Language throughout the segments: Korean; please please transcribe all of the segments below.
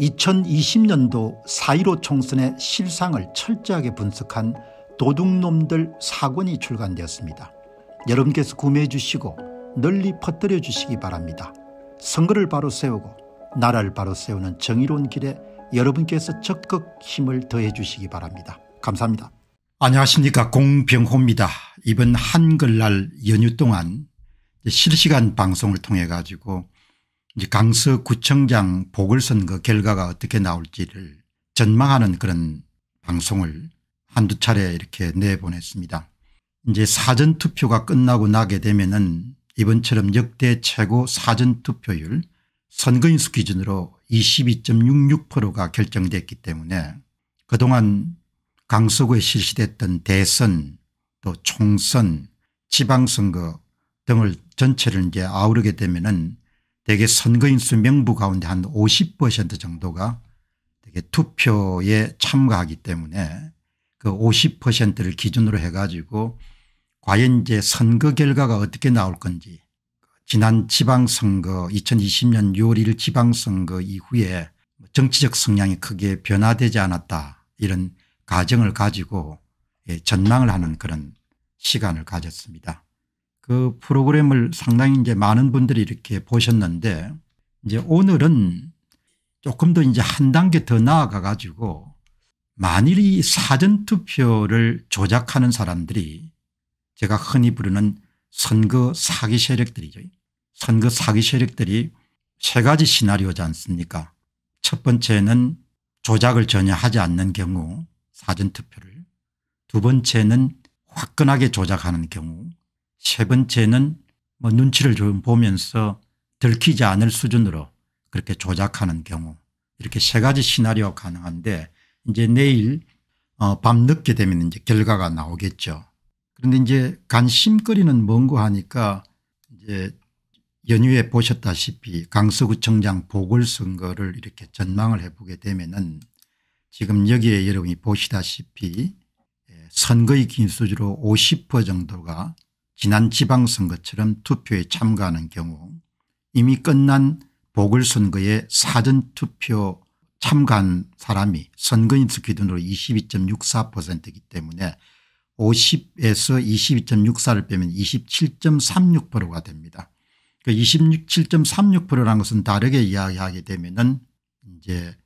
2020년도 4.15 총선의 실상을 철저하게 분석한 도둑놈들 사권이 출간되었습니다. 여러분께서 구매해 주시고 널리 퍼뜨려 주시기 바랍니다. 선거를 바로 세우고 나라를 바로 세우는 정의로운 길에 여러분께서 적극 힘을 더해 주시기 바랍니다. 감사합니다. 안녕하십니까 공병호입니다. 이번 한글날 연휴 동안 실시간 방송을 통해 가지고 이제 강서구청장 보궐선거 그 결과가 어떻게 나올지를 전망하는 그런 방송을 한두 차례 이렇게 내보냈습니다. 이제 사전투표가 끝나고 나게 되면은 이번처럼 역대 최고 사전투표율 선거인수 기준으로 22.66%가 결정됐기 때문에 그동안 강서구에 실시됐던 대선 또 총선 지방선거 등을 전체를 이제 아우르게 되면은 대개 선거인수 명부 가운데 한 50% 정도가 되게 투표에 참가하기 때문에 그 50%를 기준으로 해가지고 과연 이제 선거 결과가 어떻게 나올 건지 지난 지방선거 2020년 6월 1일 지방선거 이후에 뭐 정치적 성향이 크게 변화되지 않았다 이런 가정을 가지고 예, 전망을 하는 그런 시간을 가졌습니다. 그 프로그램을 상당히 이제 많은 분들이 이렇게 보셨는데 이제 오늘은 조금 더 이제 한 단계 더 나아가 가지고 만일 이 사전투표를 조작하는 사람들이 제가 흔히 부르는 선거 사기 세력들이죠. 선거 사기 세력들이 세 가지 시나리오지 않습니까 첫 번째는 조작을 전혀 하지 않는 경우 사전투표를 두 번째는 화끈하게 조작하는 경우 세 번째는 뭐 눈치를 좀 보면서 들키지 않을 수준으로 그렇게 조작하는 경우 이렇게 세 가지 시나리오가 가능한데 이제 내일 어 밤늦게 되면 이제 결과가 나오겠죠. 그런데 이제 관심거리는 뭔고 하니까 이제 연휴에 보셨다시피 강서구청장 보궐선거를 이렇게 전망을 해보게 되면은 지금 여기에 여러분이 보시다시피 예, 선거의 기수주로 50% 정도가 지난 지방선거처럼 투표에 참가하는 경우 이미 끝난 보궐선거에 사전투표 참가한 사람이 선거인수 기준으로 22.64%이기 때문에 50에서 22.64를 빼면 27.36%가 됩니다. 그 27.36%라는 것은 다르게 이야기하게 되면은 이제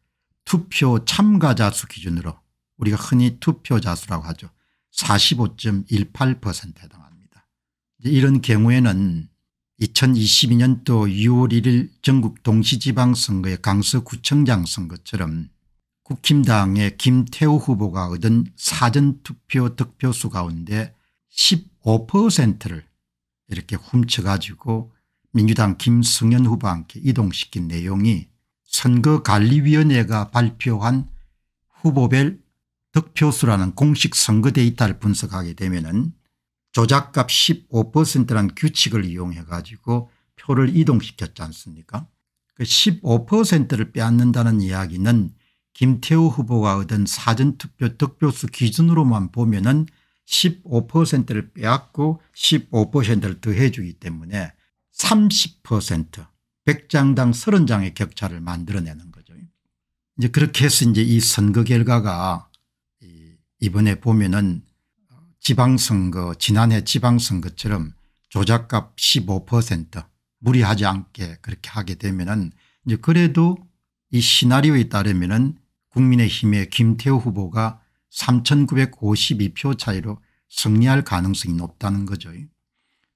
투표 참가자 수 기준으로 우리가 흔히 투표자 수라고 하죠. 45.18%에 해당. 이런 경우에는 2022년도 6월 1일 전국 동시지방선거의 강서구청장 선거처럼 국힘당의 김태우 후보가 얻은 사전투표 득표수 가운데 15%를 이렇게 훔쳐가지고 민주당 김승현 후보와 함께 이동시킨 내용이 선거관리위원회가 발표한 후보별 득표수라는 공식 선거 데이터를 분석하게 되면 은 조작값 15%라는 규칙을 이용해 가지고 표를 이동시켰지 않습니까 그 15%를 빼앗는다는 이야기는 김태우 후보가 얻은 사전투표 득표수 기준으로만 보면 은 15%를 빼앗고 15%를 더해 주기 때문에 30% 100장당 30장의 격차를 만들어내는 거죠. 이제 그렇게 해서 이제 이 선거 결과가 이번에 보면은 지방선거 지난해 지방선거처럼 조작값 15% 무리하지 않게 그렇게 하게 되면은 이제 그래도 이 시나리오에 따르면은 국민의힘의 김태호 후보가 3,952표 차이로 승리할 가능성이 높다는 거죠.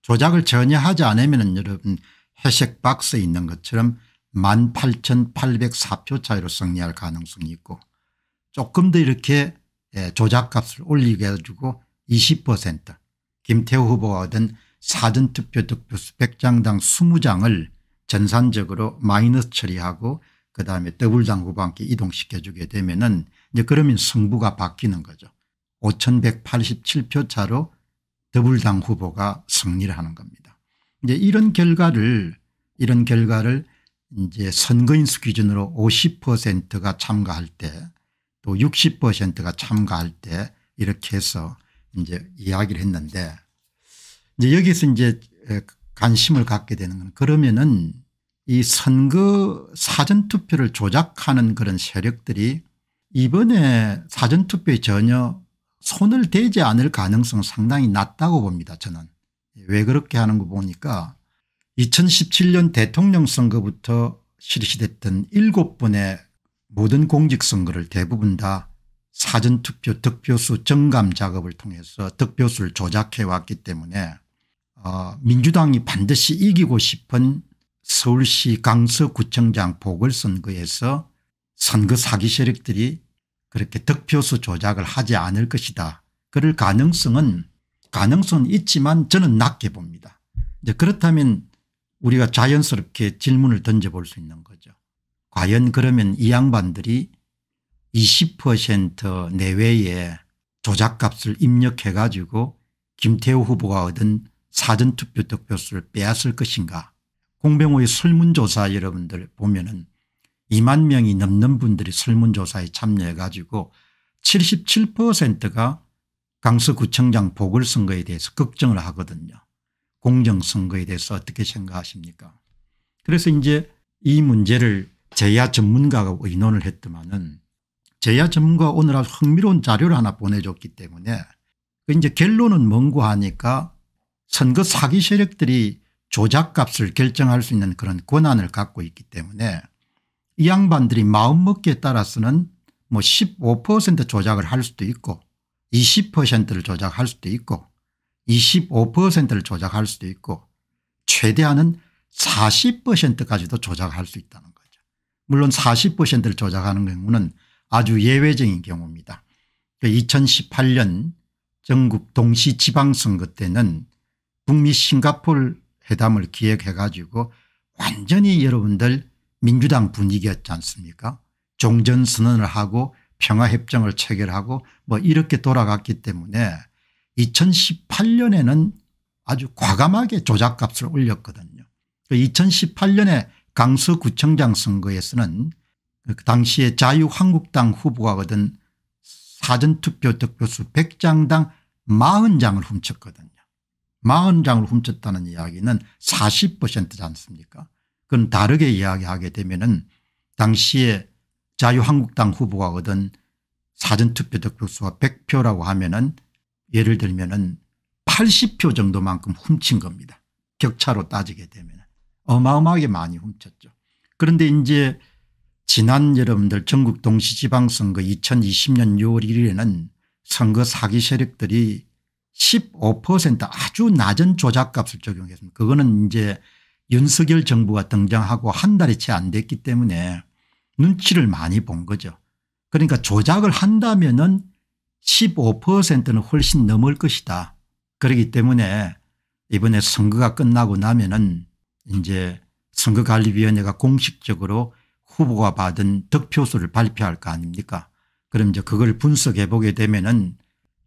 조작을 전혀 하지 않으면은 여러분 회색 박스에 있는 것처럼 18,804표 차이로 승리할 가능성이 있고 조금 더 이렇게 예, 조작값을 올리게 해주고 20% 김태우 후보가 얻은 사전투표 득표수 100장당 20장을 전산적으로 마이너스 처리하고 그다음에 더블당 후보 함께 이동시켜 주게 되면 은 이제 그러면 승부가 바뀌는 거죠. 5187표 차로 더블당 후보가 승리를 하는 겁니다. 이제 이런 결과를 이런 결과를 이제 선거인수 기준으로 50%가 참가할 때 또 60%가 참가할 때 이렇게 해서 이제 이야기를 했는데 이제 여기서 이제 관심을 갖게 되는 건 그러면은 이 선거 사전투표를 조작하는 그런 세력들이 이번에 사전투표에 전혀 손을 대지 않을 가능성 상당히 낮다고 봅니다 저는. 왜 그렇게 하는 거 보니까 2017년 대통령 선거부터 실시됐던 7번의 모든 공직선거를 대부분 다 사전투표 득표수 정감 작업을 통해서 득표수를 조작해왔기 때문에 어 민주당이 반드시 이기고 싶은 서울시 강서구청장 보궐선거에서 선거 사기 세력들이 그렇게 득표수 조작을 하지 않을 것이다. 그럴 가능성은 가능성은 있지만 저는 낮게 봅니다. 이제 그렇다면 우리가 자연스럽게 질문을 던져볼 수 있는 거죠. 과연 그러면 이 양반들이 20% 내외의 조작값을 입력해 가지고 김태호 후보가 얻은 사전투표 득표수를 빼앗을 것인가 공병호의 설문조사 여러분들 보면 은 2만 명이 넘는 분들이 설문조사에 참여해 가지고 77%가 강서구청장 보궐선거에 대해서 걱정을 하거든요. 공정선거에 대해서 어떻게 생각하십니까 그래서 이제 이 문제를 제야 전문가가 의논을 했더만은 제야 전문가 오늘 아주 흥미로운 자료를 하나 보내줬기 때문에 그 이제 결론은 뭔고 하니까 선거 사기 세력들이 조작값을 결정할 수 있는 그런 권한을 갖고 있기 때문에 이 양반들이 마음먹기에 따라서는 뭐 15% 조작을 할 수도 있고 20%를 조작할 수도 있고 25%를 조작할 수도 있고 최대한은 40%까지도 조작할 수 있다는 거죠. 물론 40%를 조작하는 경우는 아주 예외적인 경우입니다. 2018년 그 전국 동시 지방선거 때는 북미 싱가폴 회담을 기획해 가지고 완전히 여러분들 민주당 분위기였지 않습니까 종전선언을 하고 평화협정을 체결하고 뭐 이렇게 돌아갔기 때문에 2018년에는 아주 과감하게 조작값을 올렸거든요. 2018년에 그 강서구청장 선거에서는 그 당시에 자유한국당 후보가 얻은 사전투표 득표수 100장당 40장을 훔쳤거든요. 40장을 훔쳤다는 이야기는 40%지 않습니까 그건 다르게 이야기하게 되면 은 당시에 자유한국당 후보가 얻은 사전투표 득표수가 100표라고 하면 은 예를 들면 은 80표 정도만큼 훔친 겁니다. 격차로 따지게 되면 어마어마하게 많이 훔쳤죠. 그런데 이제 지난 여러분들 전국 동시지방선거 2020년 6월 1일에는 선거 사기 세력들이 15% 아주 낮은 조작값을 적용했습니다. 그거는 이제 윤석열 정부가 등장하고 한 달이 채 안 됐기 때문에 눈치를 많이 본 거죠. 그러니까 조작을 한다면 은 15%는 훨씬 넘을 것이다. 그렇기 때문에 이번에 선거가 끝나고 나면 은 이제 선거관리위원회가 공식적으로 후보가 받은 득표수를 발표할 거 아닙니까 그럼 이제 그걸 분석해 보게 되면은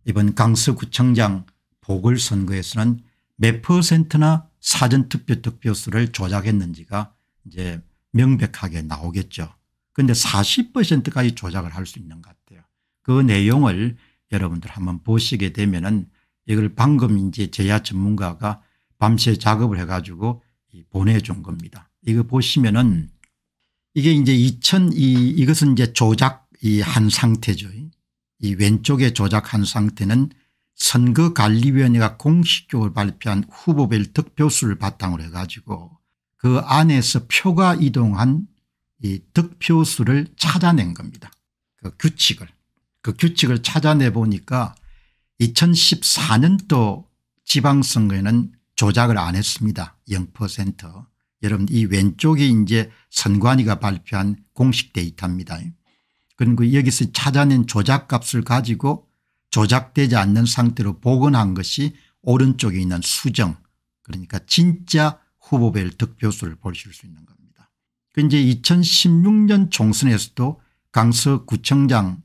이번 강서구청장 보궐선거에서는 몇 퍼센트나 사전투표 득표수를 조작했는지가 이제 명백하게 나오겠죠. 그런데 40%까지 조작을 할 수 있는 것 같아요. 그 내용을 여러분들 한번 보시게 되면은 이걸 방금 이제 제야 전문가가 밤새 작업을 해가지고 보내준 겁니다. 이거 보시면은 이게 이제 2002 이것은 이제 조작 이한 상태죠. 이 왼쪽에 조작한 상태는 선거관리위원회가 공식적으로 발표한 후보별 득표수를 바탕으로 해가지고 그 안에서 표가 이동한 이 득표수를 찾아낸 겁니다. 그 규칙을. 그 규칙을 찾아내 보니까 2014년도 지방선거에는 조작을 안 했습니다. 0%. 여러분 이 왼쪽이 이제 선관위가 발표한 공식 데이터입니다. 그리고 그 여기서 찾아낸 조작값을 가지고 조작되지 않는 상태로 복원한 것이 오른쪽에 있는 수정 그러니까 진짜 후보별 득표수를 보실 수 있는 겁니다. 그 이제 2016년 총선에서도 강서구청장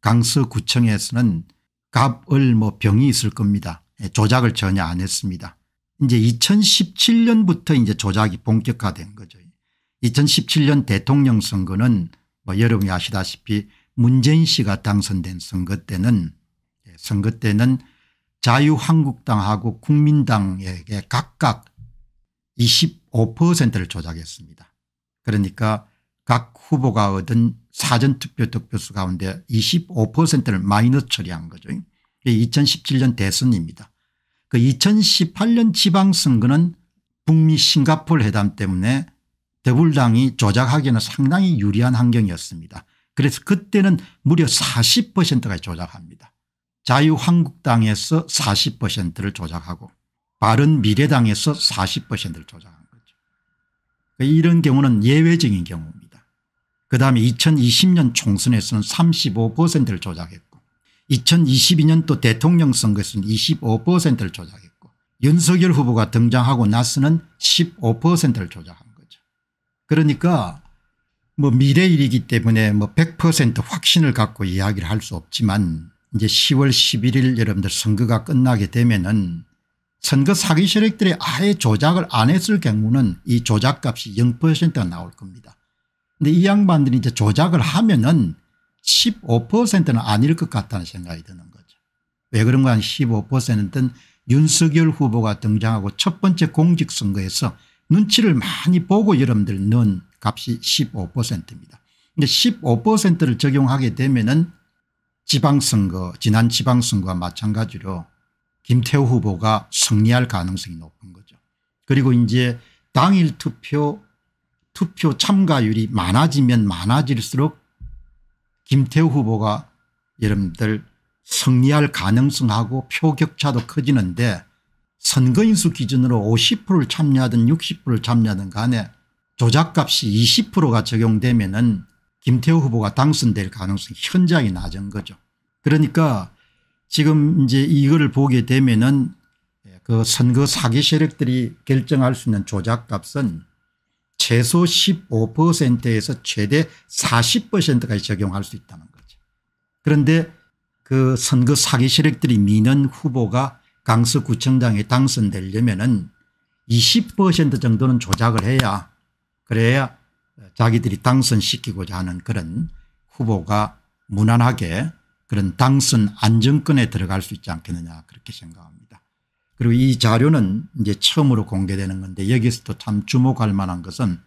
강서구청에서는 갑을 뭐 병이 있을 겁니다. 예, 조작을 전혀 안 했습니다. 이제 2017년부터 이제 조작이 본격화된 거죠. 2017년 대통령 선거는 뭐 여러분이 아시다시피 문재인 씨가 당선된 선거 때는 예, 선거 때는 자유한국당하고 국민당에게 각각 25%를 조작했습니다. 그러니까 각 후보가 얻은 사전투표 득표수 가운데 25%를 마이너스 처리한 거죠. 2017년 대선입니다. 그 2018년 지방선거는 북미 싱가폴 회담 때문에 대불당이 조작하기에는 상당히 유리한 환경이었습니다. 그래서 그때는 무려 40%가 조작합니다. 자유한국당에서 40%를 조작하고 바른미래당에서 40%를 조작한 거죠. 그러니까 이런 경우는 예외적인 경우입니다. 그다음에 2020년 총선에서는 35%를 조작했고 2022년 또 대통령 선거에서는 25%를 조작했고 윤석열 후보가 등장하고 나서는 15%를 조작한 거죠. 그러니까 뭐 미래일이기 때문에 뭐 100% 확신을 갖고 이야기를 할 수 없지만 이제 10월 11일 여러분들 선거가 끝나게 되면은 선거 사기 세력들이 아예 조작을 안 했을 경우는 이 조작값이 0%가 나올 겁니다. 근데 이 양반들이 이제 조작을 하면은 15%는 아닐 것 같다는 생각이 드는 거죠. 왜 그런가 한1 5 윤석열 후보가 등장하고 첫 번째 공직선거에서 눈치를 많이 보고 여러분들 넣은 값이 15%입니다. 근데 15%를 적용하게 되면은 지방선거 지난 지방선거와 마찬가지로 김태호 후보가 승리할 가능성이 높은 거죠. 그리고 이제 당일 투표 투표 참가율이 많아지면 많아질수록 김태우 후보가 여러분들 승리할 가능성하고 표격차도 커지는데 선거인수 기준으로 50%를 참여하든 60%를 참여하든 간에 조작값이 20%가 적용되면 은 김태우 후보가 당선될 가능성이 현저히 낮은 거죠. 그러니까 지금 이제 이거를 보게 되면 은그 선거 사기 세력들이 결정할 수 있는 조작값은 최소 15%에서 최대 40%까지 적용할 수 있다는 거죠. 그런데 그 선거 사기 세력들이 미는 후보가 강서구청장에 당선되려면 은20% 정도는 조작을 해야 그래야 자기들이 당선시키고자 하는 그런 후보가 무난하게 그런 당선 안정권에 들어갈 수 있지 않겠느냐 그렇게 생각합니다. 그리고 이 자료는 이제 처음으로 공개되는 건데 여기서도 참 주목할 만한 것은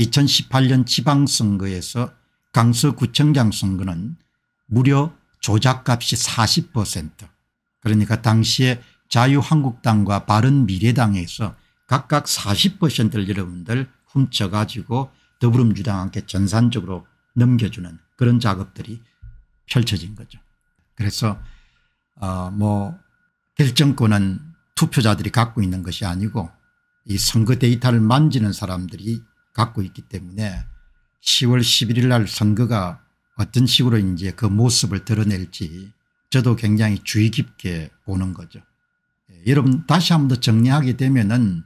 2018년 지방선거에서 강서구청장 선거는 무려 조작값이 40% 그러니까 당시에 자유한국당과 바른미래당에서 각각 40%를 여러분들 훔쳐가지고 더불어민주당한테 전산적으로 넘겨주는 그런 작업들이 펼쳐진 거죠. 그래서 어뭐 결정권은 투표자들이 갖고 있는 것이 아니고 이 선거 데이터를 만지는 사람들이 갖고 있기 때문에 10월 11일 날 선거가 어떤 식으로 이제 그 모습을 드러낼지 저도 굉장히 주의 깊게 보는 거죠. 예, 여러분 다시 한 번 더 정리하게 되면은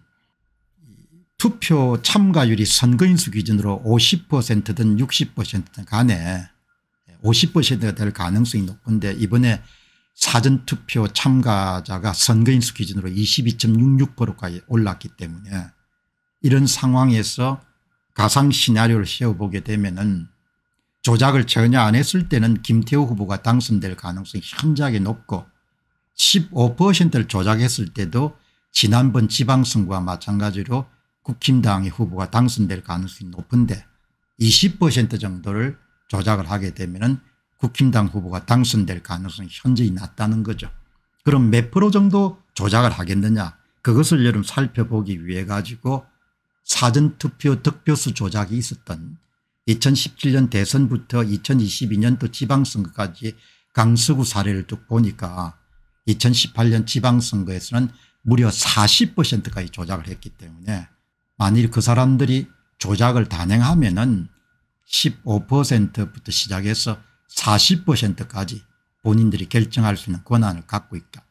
투표 참가율이 선거인수 기준으로 50%든 60%든 간에 50%가 예, 될 가능성이 높은데 이번에 사전투표 참가자가 선거인수 기준으로 22.66%까지 올랐기 때문에 이런 상황에서 가상 시나리오를 세워보게 되면 은 조작을 전혀 안 했을 때는 김태호 후보가 당선될 가능성이 현저하게 높고 15%를 조작했을 때도 지난번 지방선거와 마찬가지로 국힘당의 후보가 당선될 가능성이 높은데 20% 정도를 조작을 하게 되면 국힘당 후보가 당선될 가능성이 현저히 낮다는 거죠. 그럼 몇 프로 정도 조작을 하겠느냐 그것을 여러분 살펴보기 위해 가지고 사전투표 득표수 조작이 있었던 2017년 대선부터 2022년도 지방선거까지 강서구 사례를 쭉 보니까 2018년 지방선거에서는 무려 40%까지 조작을 했기 때문에 만일 그 사람들이 조작을 단행하면 은 15%부터 시작해서 40%까지 본인들이 결정할 수 있는 권한을 갖고 있다.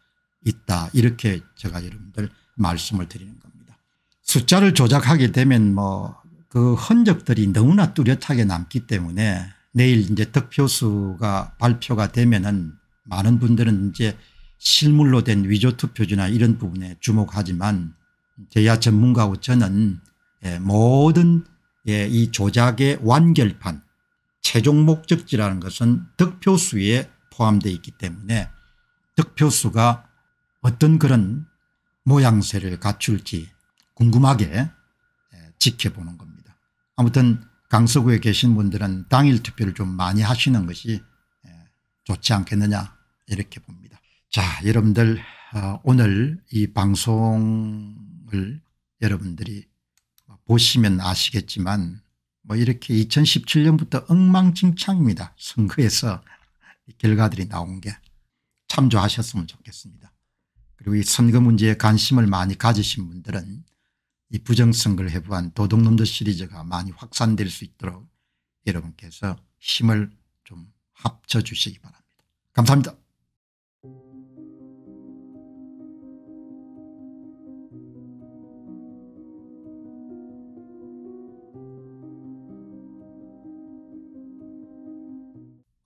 있다. 이렇게 제가 여러분들 말씀을 드리는 겁니다. 숫자를 조작하게 되면 뭐 그 흔적들이 너무나 뚜렷하게 남기 때문에 내일 이제 득표수가 발표가 되면은 많은 분들은 이제 실물로 된 위조 투표지나 이런 부분에 주목하지만 제야 전문가고 저는 예, 모든 예, 이 조작의 완결판 최종 목적지라는 것은 득표수에 포함되어 있기 때문에 득표수가 어떤 그런 모양새를 갖출지 궁금하게 예, 지켜보는 겁니다. 아무튼 강서구에 계신 분들은 당일 투표를 좀 많이 하시는 것이 예, 좋지 않겠느냐 이렇게 봅니다. 자 여러분들 어, 오늘 이 방송을 여러분들이 보시면 아시겠지만 뭐 이렇게 2017년부터 엉망진창입니다. 선거에서 결과들이 나온 게 참조하셨으면 좋겠습니다. 그리고 이 선거 문제에 관심을 많이 가지신 분들은 이 부정선거를 해부한 도둑놈들 시리즈가 많이 확산될 수 있도록 여러분께서 힘을 좀 합쳐 주시기 바랍니다. 감사합니다.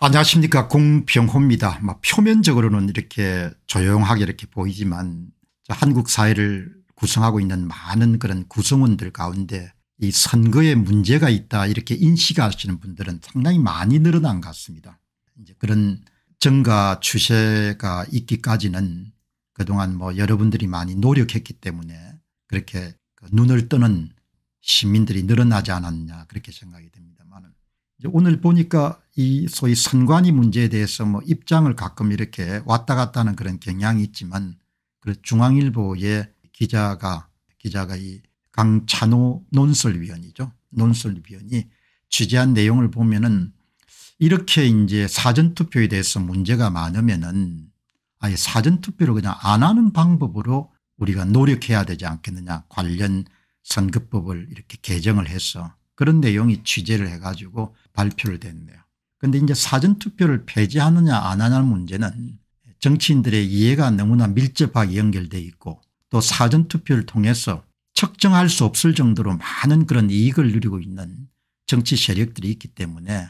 안녕하십니까 공병호입니다. 막 표면적으로는 이렇게 조용하게 이렇게 보이지만 한국 사회를 구성하고 있는 많은 그런 구성원들 가운데 이 선거에 문제가 있다 이렇게 인식하시는 분들은 상당히 많이 늘어난 것 같습니다. 이제 그런 증가 추세가 있기까지는 그동안 뭐 여러분들이 많이 노력했기 때문에 그렇게 그 눈을 뜨는 시민들이 늘어나지 않았냐 그렇게 생각이 듭니다만은 오늘 보니까 이 소위 선관위 문제에 대해서 뭐 입장을 가끔 이렇게 왔다 갔다 하는 그런 경향이 있지만 그 중앙일보의 기자가 기자가 이 강찬호 논설위원이죠. 논설위원이 취재한 내용을 보면은 이렇게 이제 사전투표에 대해서 문제가 많으면은 아예 사전투표를 그냥 안 하는 방법으로 우리가 노력해야 되지 않겠느냐 관련 선거법을 이렇게 개정을 해서 그런 내용이 취재를 해가지고 발표를 됐네요. 그런데 이제 사전투표를 폐지하느냐 안 하냐는 문제는 정치인들의 이해가 너무나 밀접하게 연결돼 있고 또 사전투표를 통해서 측정할 수 없을 정도로 많은 그런 이익을 누리고 있는 정치 세력들이 있기 때문에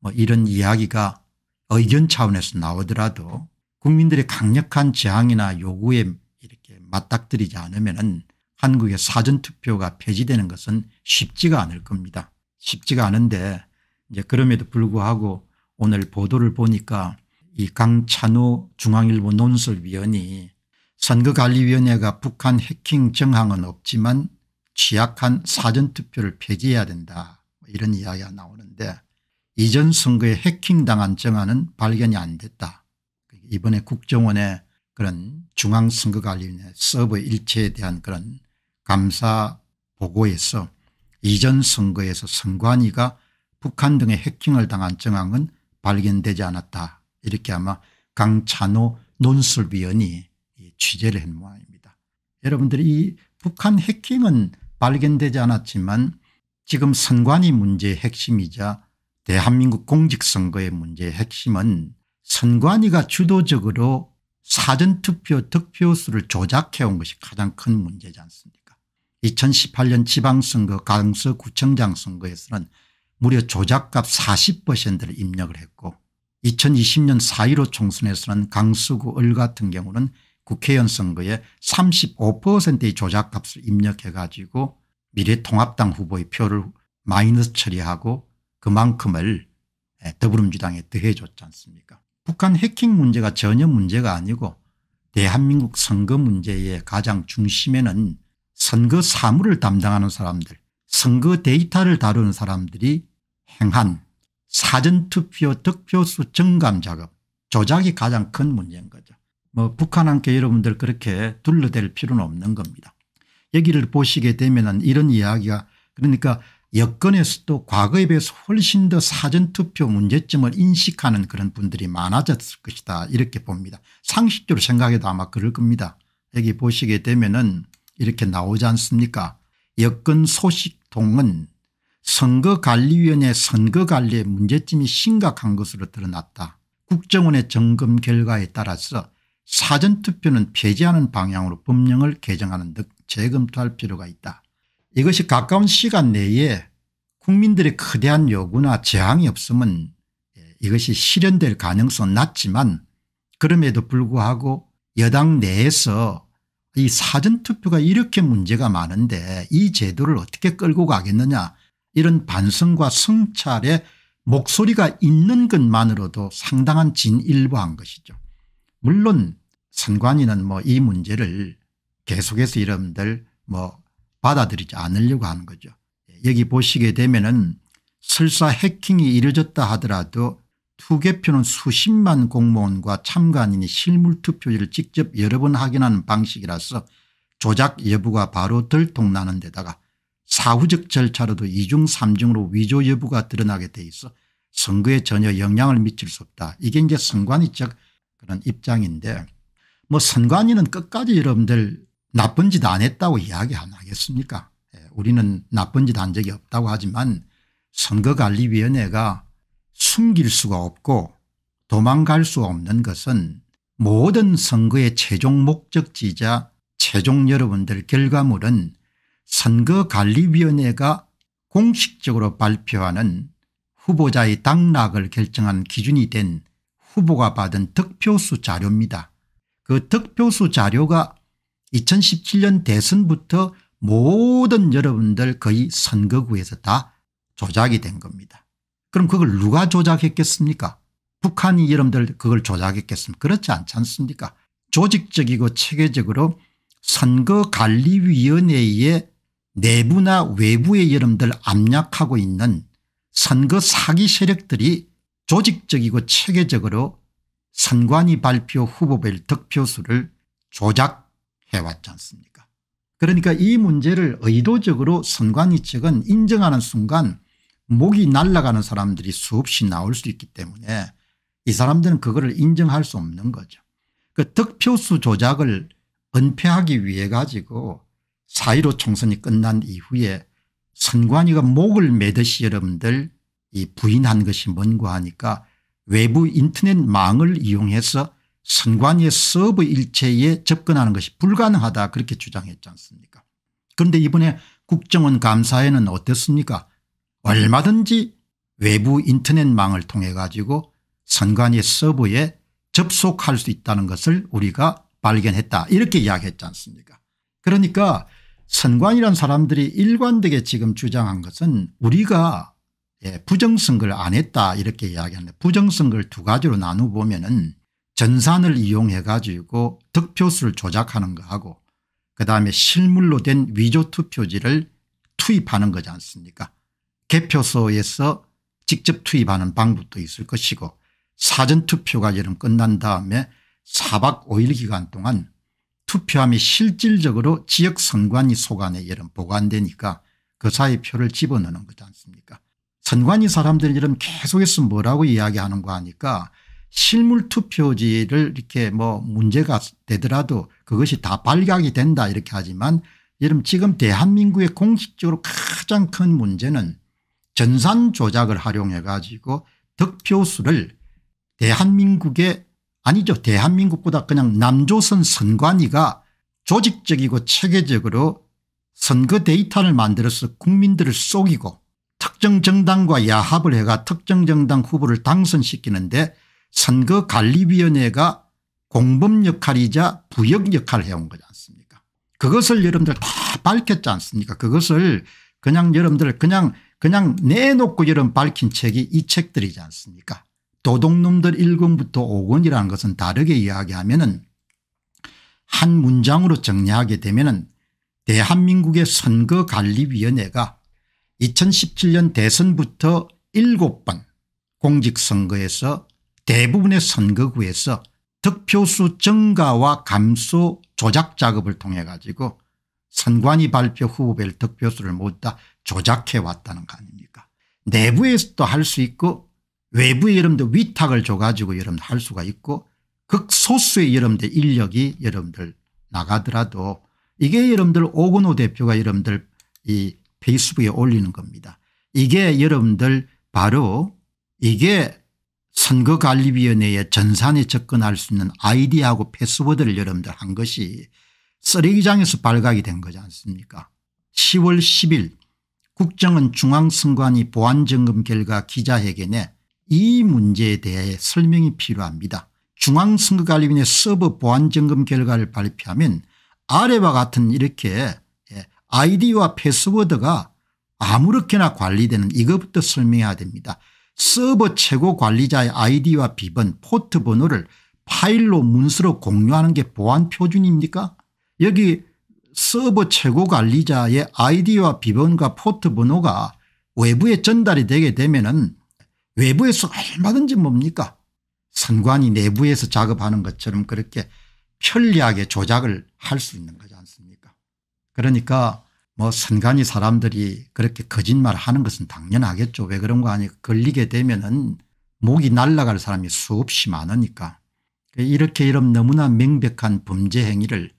뭐 이런 이야기가 의견 차원에서 나오더라도 국민들의 강력한 저항이나 요구에 이렇게 맞닥뜨리지 않으면 한국의 사전투표가 폐지되는 것은 쉽지가 않을 겁니다. 쉽지가 않은데 이제 그럼에도 불구하고 오늘 보도를 보니까 이 강찬우 중앙일보 논설위원이 선거관리위원회가 북한 해킹 정황은 없지만 취약한 사전투표를 폐기해야 된다 뭐 이런 이야기가 나오는데 이전 선거에 해킹당한 정황은 발견이 안 됐다. 이번에 국정원의 그런 중앙선거관리위원회 서버 일체에 대한 그런 감사 보고에서 이전 선거에서 선관위가 북한 등의 해킹을 당한 정황은 발견되지 않았다. 이렇게 아마 강찬호 논술위원이 취재를 한 모양입니다. 여러분들이 북한 해킹은 발견되지 않았지만 지금 선관위 문제의 핵심이자 대한민국 공직선거의 문제의 핵심은 선관위가 주도적으로 사전투표 득표수를 조작해온 것이 가장 큰 문제지 않습니까 2018년 지방선거 강서구청장 선거에서는 무려 조작값 40%를 입력을 했고 2020년 4.15 총선에서는 강수구 을 같은 경우는 국회의원 선거에 35%의 조작값을 입력해 가지고 미래통합당 후보의 표를 마이너스 처리하고 그만큼을 예, 더불어민주당에 더해줬지 않습니까 북한 해킹 문제가 전혀 문제가 아니고 대한민국 선거 문제의 가장 중심에는 선거 사무를 담당하는 사람들 선거 데이터를 다루는 사람들이 행한 사전투표 득표수 증감 작업 조작이 가장 큰 문제인 거죠. 뭐 북한한테 여러분들 그렇게 둘러댈 필요는 없는 겁니다. 여기를 보시게 되면 이런 이야기가 그러니까 여건에서도 과거에 비해서 훨씬 더 사전투표 문제점을 인식하는 그런 분들이 많아졌을 것이다 이렇게 봅니다. 상식적으로 생각해도 아마 그럴 겁니다. 여기 보시게 되면 은 이렇게 나오지 않습니까 여건 소식통은 선거관리위원회 선거관리의 문제점이 심각한 것으로 드러났다. 국정원의 점검 결과에 따라서 사전투표는 폐지하는 방향으로 법령을 개정하는 등 재검토할 필요가 있다. 이것이 가까운 시간 내에 국민들의 거대한 요구나 저항이 없으면 예, 이것이 실현될 가능성은 낮지만 그럼에도 불구하고 여당 내에서 이 사전투표가 이렇게 문제가 많은데 이 제도를 어떻게 끌고 가겠느냐 이런 반성과 성찰의 목소리가 있는 것만으로도 상당한 진일보한 것이죠. 물론 선관위는 뭐 이 문제를 계속해서 여러분들 뭐 받아들이지 않으려고 하는 거죠. 여기 보시게 되면은 설사 해킹이 이뤄졌다 하더라도 투개표는 수십만 공무원과 참관인이 실물투표지를 직접 여러 번 확인하는 방식이라서 조작 여부가 바로 들통나는 데다가 사후적 절차로도 2중 3중으로 위조 여부가 드러나게 돼 있어 선거에 전혀 영향을 미칠 수 없다. 이게 이제 선관위적 그런 입장인데 뭐 선관위는 끝까지 여러분들 나쁜 짓 안 했다고 이야기 안 하겠습니까 예, 우리는 나쁜 짓 한 적이 없다고 하지만 선거관리위원회가 숨길 수가 없고 도망갈 수 없는 것은 모든 선거의 최종 목적지자 최종 여러분들 결과물은 선거관리위원회가 공식적으로 발표하는 후보자의 당락을 결정한 기준이 된 후보가 받은 득표수 자료입니다. 그 득표수 자료가 2017년 대선부터 모든 여러분들 거의 선거구에서 다 조작이 된 겁니다. 그럼 그걸 누가 조작했겠습니까 북한이 여러분들 그걸 조작했겠습니까 그렇지 않지 않습니까 조직적이고 체계적으로 선거관리위원회의 내부나 외부의 여러분들 압력하고 있는 선거 사기 세력들이 조직적이고 체계적으로 선관위 발표 후보별 득표수를 조작해왔지 않습니까 그러니까 이 문제를 의도적으로 선관위 측은 인정하는 순간 목이 날아가는 사람들이 수없이 나올 수 있기 때문에 이 사람들은 그거를 인정할 수 없는 거죠. 그 득표수 조작을 은폐하기 위해 가지고 4.15 총선이 끝난 이후에 선관위가 목을 매듯이 여러분들 이 부인한 것이 뭔고 하니까 외부 인터넷망을 이용해서 선관위의 서브 일체에 접근하는 것이 불가능하다 그렇게 주장했지 않습니까 그런데 이번에 국정원 감사에는 어떻습니까 얼마든지 외부 인터넷망을 통해 가지고 선관위의 서버에 접속할 수 있다는 것을 우리가 발견했다 이렇게 이야기했지 않습니까 그러니까 선관이란 사람들이 일관되게 지금 주장한 것은 우리가 예, 부정선거를 안 했다 이렇게 이야기하는데 부정선거를 두 가지로 나눠보면 은 전산을 이용해 가지고 득표수를 조작하는 거하고 그다음에 실물로 된 위조 투표지를 투입하는 거지 않습니까 개표소에서 직접 투입하는 방법도 있을 것이고 사전투표가 여름 끝난 다음에 4박 5일 기간 동안 투표함이 실질적으로 지역 선관위 소관에 이름 보관되니까 그 사이 표를 집어넣는 거지 않습니까 선관위 사람들이 이름 계속해서 뭐라고 이야기하는 거 하니까 실물 투표지를 이렇게 뭐 문제가 되더라도 그것이 다 발각이 된다 이렇게 하지만 여러분 지금 대한민국의 공식적으로 가장 큰 문제는 전산 조작을 활용해 가지고 득표수를 대한민국의 아니죠. 대한민국보다 그냥 남조선 선관위가 조직적이고 체계적으로 선거 데이터를 만들어서 국민들을 속이고 특정 정당과 야합을 해가 특정 정당 후보를 당선시키는데 선거관리위원회가 공범 역할이자 부역 역할을 해온 거지 않습니까 그것을 여러분들 다 밝혔지 않습니까 그것을 그냥 여러분들 그냥 그냥 내놓고 여러분 밝힌 책이 이 책들이지 않습니까 도둑놈들 1권부터 5권이라는 것은 다르게 이야기하면 은한 문장으로 정리하게 되면 은 대한민국의 선거관리위원회가 2017년 대선부터 7번 공직선거에서 대부분의 선거구에서 득표수 증가와 감소 조작 작업을 통해 가지고 선관위 발표 후보별 득표수를 모두 다 조작해 왔다는 거 아닙니까 내부에서도 할 수 있고 외부의 여러분들 위탁을 줘가지고 여러분들 할 수가 있고 극소수의 여러분들 인력이 여러분들 나가더라도 이게 여러분들 오근호 대표가 여러분들 이 페이스북에 올리는 겁니다. 이게 여러분들 바로 이게 선거관리위원회의 전산에 접근할 수 있는 아이디하고 패스워드를 여러분들 한 것이 쓰레기장에서 발각이 된 거지 않습니까 10월 10일 국정은 중앙선관위 보안점검 결과 기자회견에 이 문제에 대해 설명이 필요합니다. 중앙선거관리위원회 서버 보안점검 결과를 발표하면 아래와 같은 이렇게 예, 아이디와 패스워드가 아무렇게나 관리되는 이것부터 설명해야 됩니다. 서버 최고 관리자의 아이디와 비번 포트 번호를 파일로 문서로 공유하는 게 보안 표준입니까 여기 서버 최고 관리자의 아이디와 비번과 포트 번호가 외부에 전달이 되게 되면 은 외부에서 얼마든지 뭡니까 선관위 내부에서 작업하는 것처럼 그렇게 편리하게 조작을 할 수 있는 거지 않습니까 그러니까 뭐 선관위 사람들이 그렇게 거짓말하는 것은 당연하겠죠 왜 그런 거 아니에요 걸리게 되면은 목이 날라갈 사람이 수없이 많으니까 이렇게 이런 너무나 명백한 범죄 행위를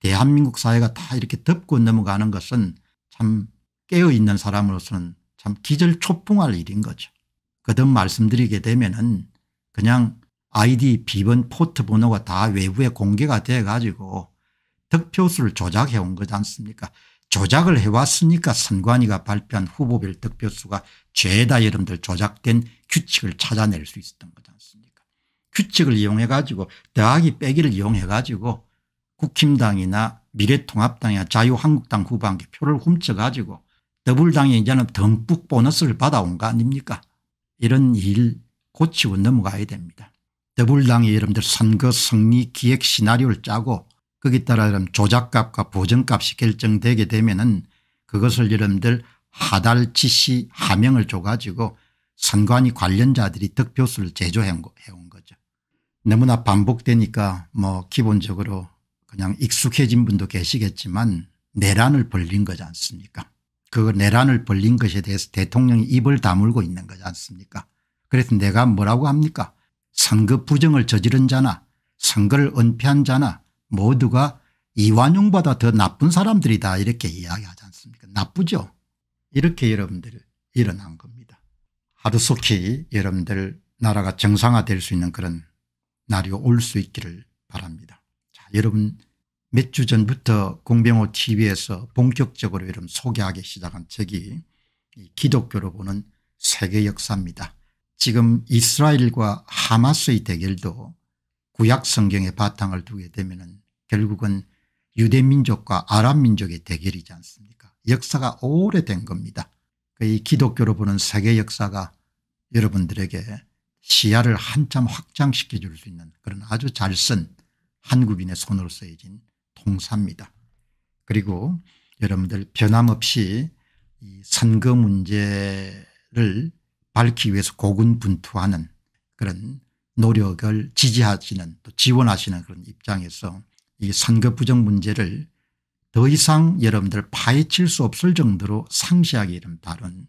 대한민국 사회가 다 이렇게 덮고 넘어가는 것은 참 깨어있는 사람으로서는 참 기절초풍할 일인 거죠. 거듭 말씀드리게 되면은 그냥 아이디 비번 포트 번호가 다 외부에 공개가 돼 가지고 득표수를 조작해 온 거지 않습니까 조작을 해왔으니까 선관위가 발표한 후보별 득표수가 죄다 여러분들 조작된 규칙을 찾아낼 수 있었던 거지 않습니까 규칙을 이용해 가지고 더하기 빼기를 이용해 가지고 국힘당이나 미래통합당이나 자유한국당 후반기 표를 훔쳐 가지고 더불당이 이제는 듬뿍 보너스를 받아온 거 아닙니까 이런 일 고치고 넘어가야 됩니다. 더불당이 여러분들 선거 승리 기획 시나리오를 짜고 거기 따라 조작값과 보증값이 결정되게 되면 은 그것을 여러분들 하달 지시 하명을 줘가지고 선관위 관련자들이 득표수를 제조해온 거죠. 너무나 반복되니까 뭐 기본적으로 그냥 익숙해진 분도 계시겠지만 내란을 벌린 거지 않습니까 그 내란을 벌린 것에 대해서 대통령이 입을 다물고 있는 거지 않습니까 그래서 내가 뭐라고 합니까 선거 부정을 저지른 자나 선거를 은폐한 자나 모두가 이완용보다 더 나쁜 사람들이다 이렇게 이야기하지 않습니까 나쁘죠 이렇게 여러분들 일어난 겁니다 하루속히 여러분들 나라가 정상화될 수 있는 그런 날이 올 수 있기를 바랍니다 자 여러분 몇주 전부터 공병호 tv에서 본격적으로 이런 소개하기 시작한 책이 기독교로 보는 세계 역사입니다. 지금 이스라엘과 하마스의 대결도 구약 성경의 바탕을 두게 되면 결국은 유대민족과 아랍민족의 대결이지 않습니까 역사가 오래된 겁니다. 그 이 기독교로 보는 세계 역사가 여러분들에게 시야를 한참 확장시켜 줄 수 있는 그런 아주 잘 쓴 한국인의 손으로 쓰여진 통사입니다. 그리고 여러분들 변함없이 선거 문제를 밝히기 위해서 고군분투하는 그런 노력을 지지하시는 또 지원하시는 그런 입장에서 이 선거 부정 문제를 더 이상 여러분들 파헤칠 수 없을 정도로 상세하게 이름 다룬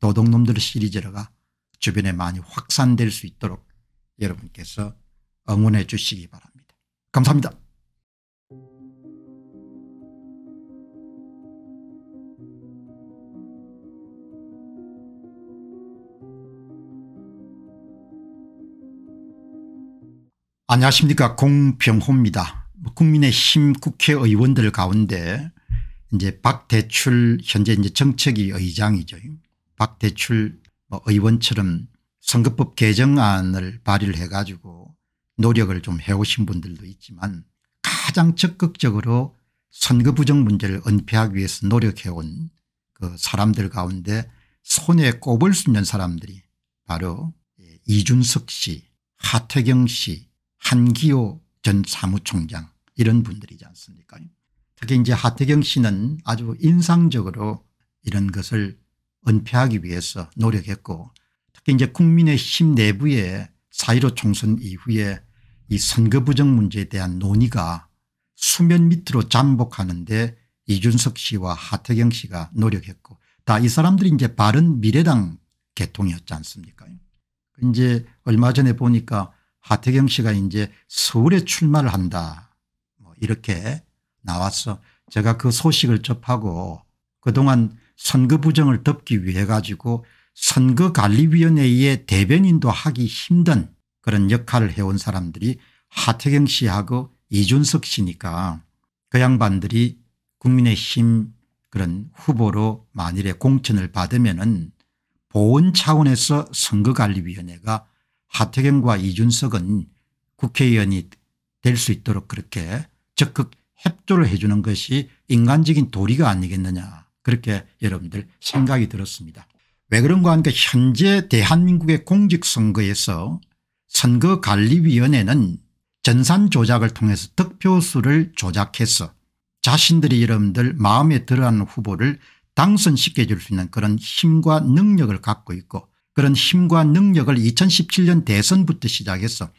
도둑놈들 시리즈가 주변에 많이 확산될 수 있도록 여러분께서 응원해 주시기 바랍니다. 감사합니다. 안녕하십니까 공병호입니다. 국민의힘 국회의원들 가운데 이제 박대출 현재 이제 정책위 의장이죠. 박대출 뭐 의원처럼 선거법 개정안을 발의를 해 가지고 노력을 좀 해오신 분들도 있지만 가장 적극적으로 선거 부정 문제를 은폐하기 위해서 노력해온 그 사람들 가운데 손에 꼽을 수 있는 사람들이 바로 예, 이준석 씨, 하태경 씨, 한기호 전 사무총장 이런 분들이지 않습니까 특히 이제 하태경 씨는 아주 인상적으로 이런 것을 은폐하기 위해서 노력했고 특히 이제 국민의힘 내부에 사1로 총선 이후에 이 선거 부정 문제에 대한 논의가 수면 밑으로 잠복하는데 이준석 씨와 하태경 씨가 노력했고 다 이 사람들이 이제 바른 미래당 계통이었지 않습니까 이제 얼마 전에 보니까 하태경 씨가 이제 서울에 출마를 한다 뭐 이렇게 나와서 제가 그 소식을 접하고 그동안 선거 부정을 덮기 위해 가지고 선거관리위원회의 대변인도 하기 힘든 그런 역할을 해온 사람들이 하태경 씨하고 이준석 씨니까 그 양반들이 국민의힘 그런 후보로 만일에 공천을 받으면 은 보훈 차원에서 선거관리위원회가 하태경과 이준석은 국회의원이 될 수 있도록 그렇게 적극 협조를 해 주는 것이 인간적인 도리가 아니겠느냐 그렇게 여러분들 생각이 들었습니다. 왜 그런가 하니까 현재 대한민국의 공직선거에서 선거관리위원회는 전산 조작을 통해서 득표수를 조작해서 자신들이 여러분들 마음에 들어하는 후보를 당선시켜줄 수 있는 그런 힘과 능력을 갖고 있고 그런 힘과 능력을 2017년 대선부터 시작해서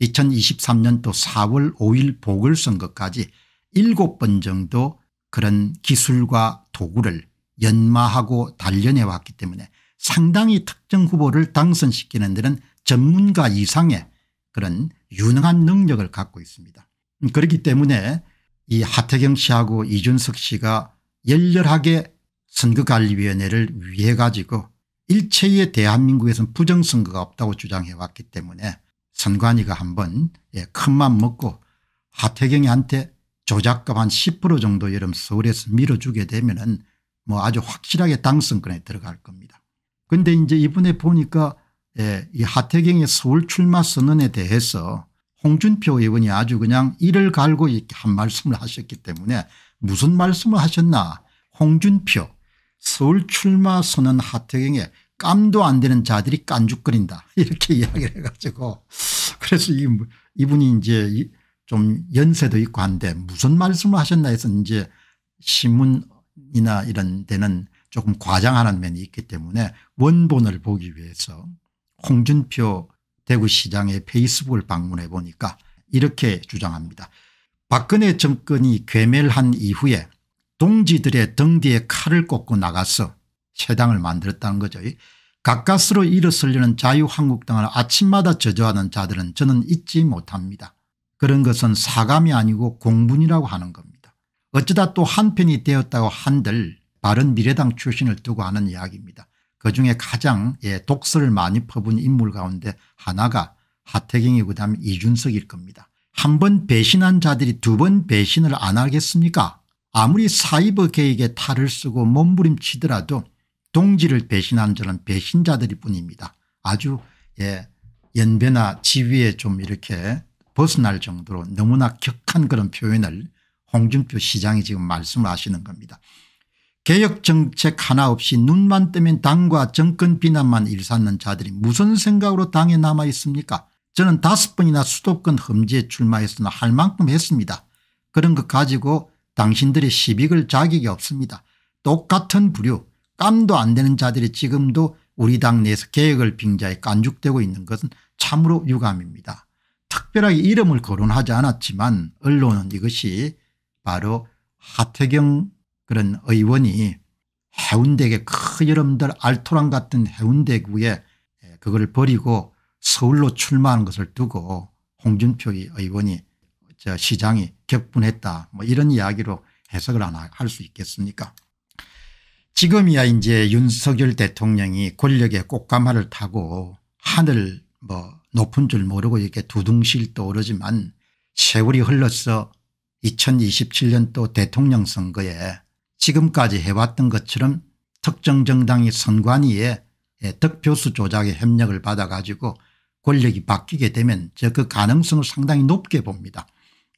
2023년도 4월 5일 보궐선거까지 7번 정도 그런 기술과 도구를 연마하고 단련해 왔기 때문에 상당히 특정 후보를 당선시키는 데는 전문가 이상의 그런 유능한 능력을 갖고 있습니다. 음, 그렇기 때문에 이 하태경 씨하고 이준석 씨가 열렬하게 선거관리위원회를 위해 가지고 일체의 대한민국에서는 부정선거가 없다고 주장해 왔기 때문에 선관위가 한번 예, 큰맘 먹고 하태경이한테 조작값 한 10% 정도 여름 서울에서 밀어주게 되면 은뭐 아주 확실하게 당선권에 들어갈 겁니다. 그런데 이제 이번에 보니까 예, 이 하태경의 서울 출마 선언에 대해서 홍준표 의원이 아주 그냥 이를 갈고 이렇게 한 말씀을 하셨기 때문에 무슨 말씀을 하셨나 홍준표 서울 출마 선언 하태경에 깜도 안 되는 자들이 깐죽거린다 이렇게 이야기를 해가지고 그래서 이, 이분이 이제 좀 연세도 있고 한데 무슨 말씀을 하셨나 해서 이제 신문이나 이런 데는 조금 과장하는 면이 있기 때문에 원본을 보기 위해서 홍준표 대구시장의 페이스북을 방문해 보니까 이렇게 주장합니다. 박근혜 정권이 괴멸한 이후에 동지들의 등 뒤에 칼을 꽂고 나가서 세당을 만들었다는 거죠. 가까스로 일어서려는 자유한국당을 아침마다 저조하는 자들은 저는 잊지 못합니다. 그런 것은 사감이 아니고 공분이라고 하는 겁니다. 어쩌다 또 한편이 되었다고 한들 바른미래당 출신을 두고 하는 이야기입니다. 그중에 가장 예, 독설를 많이 퍼본 인물 가운데 하나가 하태경이고 다음 이준석일 겁니다. 한 번 배신한 자들이 두 번 배신을 안 하겠습니까 아무리 사이버 계획에 탈을 쓰고 몸부림치더라도 동지를 배신한 저는 배신자들이 뿐입니다. 아주 예, 연배나 지위에 좀 이렇게 벗어날 정도로 너무나 격한 그런 표현을 홍준표 시장이 지금 말씀을 하시는 겁니다. 개혁정책 하나 없이 눈만 뜨면 당과 정권 비난만 일삼는 자들이 무슨 생각으로 당에 남아 있습니까 저는 다섯 번이나 수도권 험지에 출마했으나 할 만큼 했습니다. 그런 것 가지고 당신들의 시비글 자격이 없습니다. 똑같은 부류 깜도 안 되는 자들이 지금도 우리 당 내에서 개혁을 빙자해 깐죽되고 있는 것은 참으로 유감입니다. 특별하게 이름을 거론하지 않았지만 언론은 이것이 바로 하태경 그런 의원이 해운대에 크 여러분들 알토란 같은 해운대구에 예, 그걸 버리고 서울로 출마하는 것을 두고 홍준표 의원이 저 시장이 격분했다 뭐 이런 이야기로 해석을 하나 할 수 있겠습니까 지금이야 이제 윤석열 대통령이 권력의 꽃가마를 타고 하늘 뭐 높은 줄 모르고 이렇게 두둥실 떠오르지만 세월이 흘러서 2027년도 대통령 선거에 지금까지 해왔던 것처럼 특정 정당이 선관위에 예, 득표수 조작의 협력을 받아 가지고 권력이 바뀌게 되면 저 그 가능성을 상당히 높게 봅니다.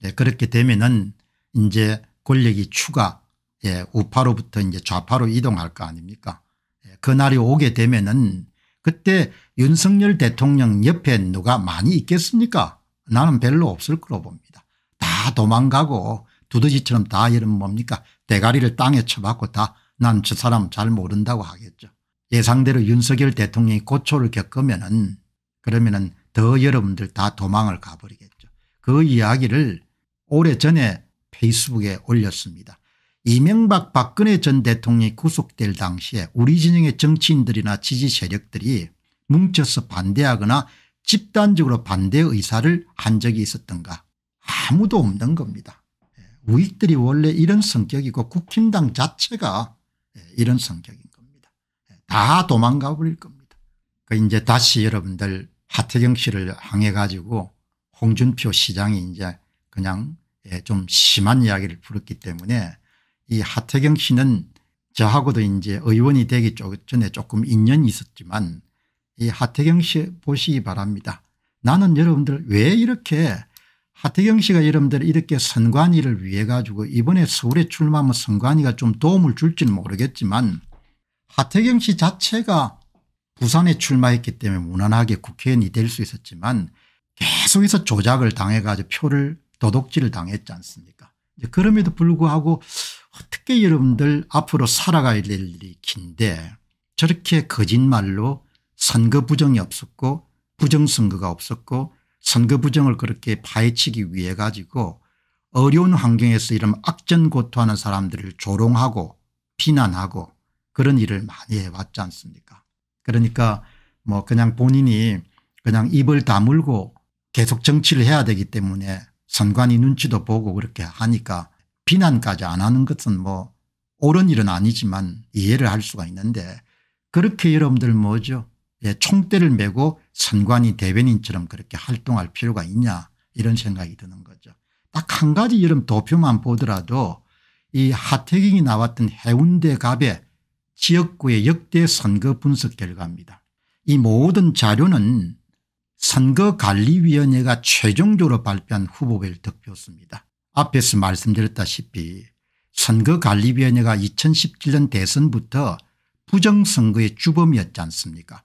예, 그렇게 되면은 이제 권력이 추가 예, 우파로부터 이제 좌파로 이동할 거 아닙니까 예, 그날이 오게 되면은 그때 윤석열 대통령 옆에 누가 많이 있겠습니까 나는 별로 없을 거로 봅니다. 다 도망가고 두더지처럼 다 이런 뭡니까 대가리를 땅에 쳐박고 다 난 저 사람 잘 모른다고 하겠죠. 예상대로 윤석열 대통령이 고초를 겪으면은 그러면은 더 여러분들 다 도망을 가버리겠죠. 그 이야기를 오래전에 페이스북에 올렸습니다. 이명박 박근혜 전 대통령이 구속될 당시에 우리 진영의 정치인들이나 지지 세력들이 뭉쳐서 반대하거나 집단적으로 반대 의사를 한 적이 있었던가 아무도 없는 겁니다. 예, 우익들이 원래 이런 성격이고 국힘당 자체가 예, 이런 성격인 겁니다. 예, 다 도망가 버릴 겁니다. 그 이제 다시 여러분들 하태경 씨를 향해 가지고 홍준표 시장이 이제 그냥 예, 좀 심한 이야기를 풀었기 때문에 이 하태경 씨는 저하고도 이제 의원이 되기 전에 조금 인연이 있었지만 이 하태경 씨 보시기 바랍니다. 나는 여러분들 왜 이렇게 하태경 씨가 여러분들 이렇게 선관위를 위해 가지고 이번에 서울에 출마하면 선관위가 좀 도움을 줄지는 모르겠지만 하태경 씨 자체가 부산에 출마했기 때문에 무난하게 국회의원이 될 수 있었지만 계속해서 조작을 당해 가지고 표를 도둑질을 당했지 않습니까 그럼에도 불구하고 어떻게 여러분들 앞으로 살아가야 될 일이 긴데 저렇게 거짓말로 선거 부정이 없었고 부정선거가 없었고 선거 부정을 그렇게 파헤치기 위해 가지고 어려운 환경에서 이런 악전고토하는 사람들을 조롱하고 비난하고 그런 일을 많이 해왔지 않습니까 그러니까 뭐 그냥 본인이 그냥 입을 다물고 계속 정치를 해야 되기 때문에 선관위 눈치도 보고 그렇게 하니까 비난까지 안 하는 것은 뭐 옳은 일은 아니지만 이해를 할 수가 있는데 그렇게 여러분들 뭐죠 예, 총대를 메고 선관위 대변인처럼 그렇게 활동할 필요가 있냐 이런 생각이 드는 거죠. 딱 한 가지 여름 도표만 보더라도 이 하태경이 나왔던 해운대 갑의 지역구의 역대 선거 분석 결과입니다. 이 모든 자료는 선거관리위원회가 최종적으로 발표한 후보별 득표수입니다. 앞에서 말씀드렸다시피 선거관리위원회가 2017년 대선부터 부정선거의 주범이었지 않습니까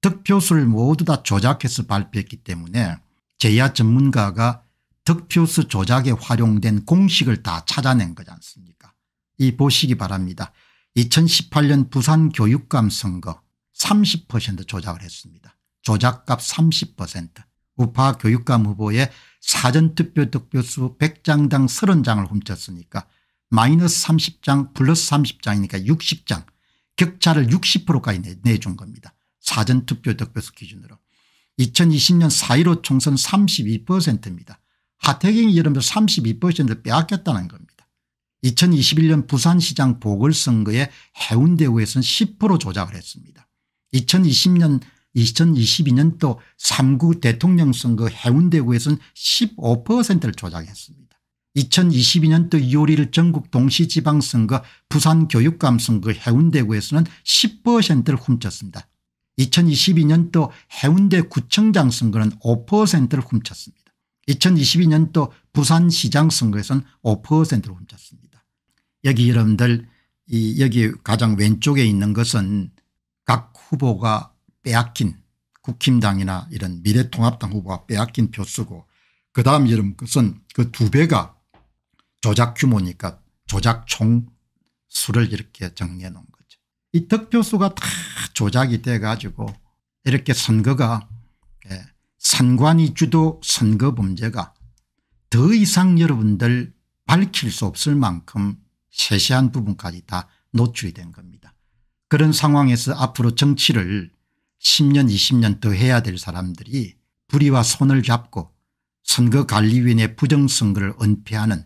득표수를 모두 다 조작해서 발표했기 때문에 제야 전문가가 득표수 조작에 활용된 공식을 다 찾아낸 거지 않습니까 이 보시기 바랍니다. 2018년 부산교육감 선거 30% 조작을 했습니다. 조작값 30% 우파 교육감 후보의 사전투표 득표수 100장당 30장을 훔쳤으니까 마이너스 30장 플러스 30장이니까 60장 격차를 60%까지 내준 겁니다. 사전투표 득표수 기준으로. 2020년 4.15 총선 32%입니다. 하태경이 여름으로 32%를 빼앗겼다는 겁니다. 2021년 부산시장 보궐선거에 해운대구에서는 10% 조작을 했습니다. 2020년 2022년도 3구 대통령 선거 해운대구에서는 15%를 조작했습니다. 2022년도 2월 1일 전국 동시지방선거 부산교육감 선거 해운대구에서는 10%를 훔쳤습니다. 2022년도 해운대 구청장 선거는 5%를 훔쳤습니다. 2022년도 부산시장 선거에서는 5%를 훔쳤습니다. 여기 여러분들 이 여기 가장 왼쪽에 있는 것은 각 후보가 빼앗긴 국힘당이나 이런 미래통합당 후보가 빼앗긴 표수고 그다음 이름 것은 그 두 배가 조작 규모니까 조작 총 수를 이렇게 정리해 놓은 거죠. 이 득표수가 다 조작이 돼 가지고 이렇게 선거가 예, 선관위 주도 선거 범죄가 더 이상 여러분들 밝힐 수 없을 만큼 세세한 부분까지 다 노출이 된 겁니다. 그런 상황에서 앞으로 정치를 10년 20년 더 해야 될 사람들이 부리와 손을 잡고 선거관리위원회 부정선거를 은폐하는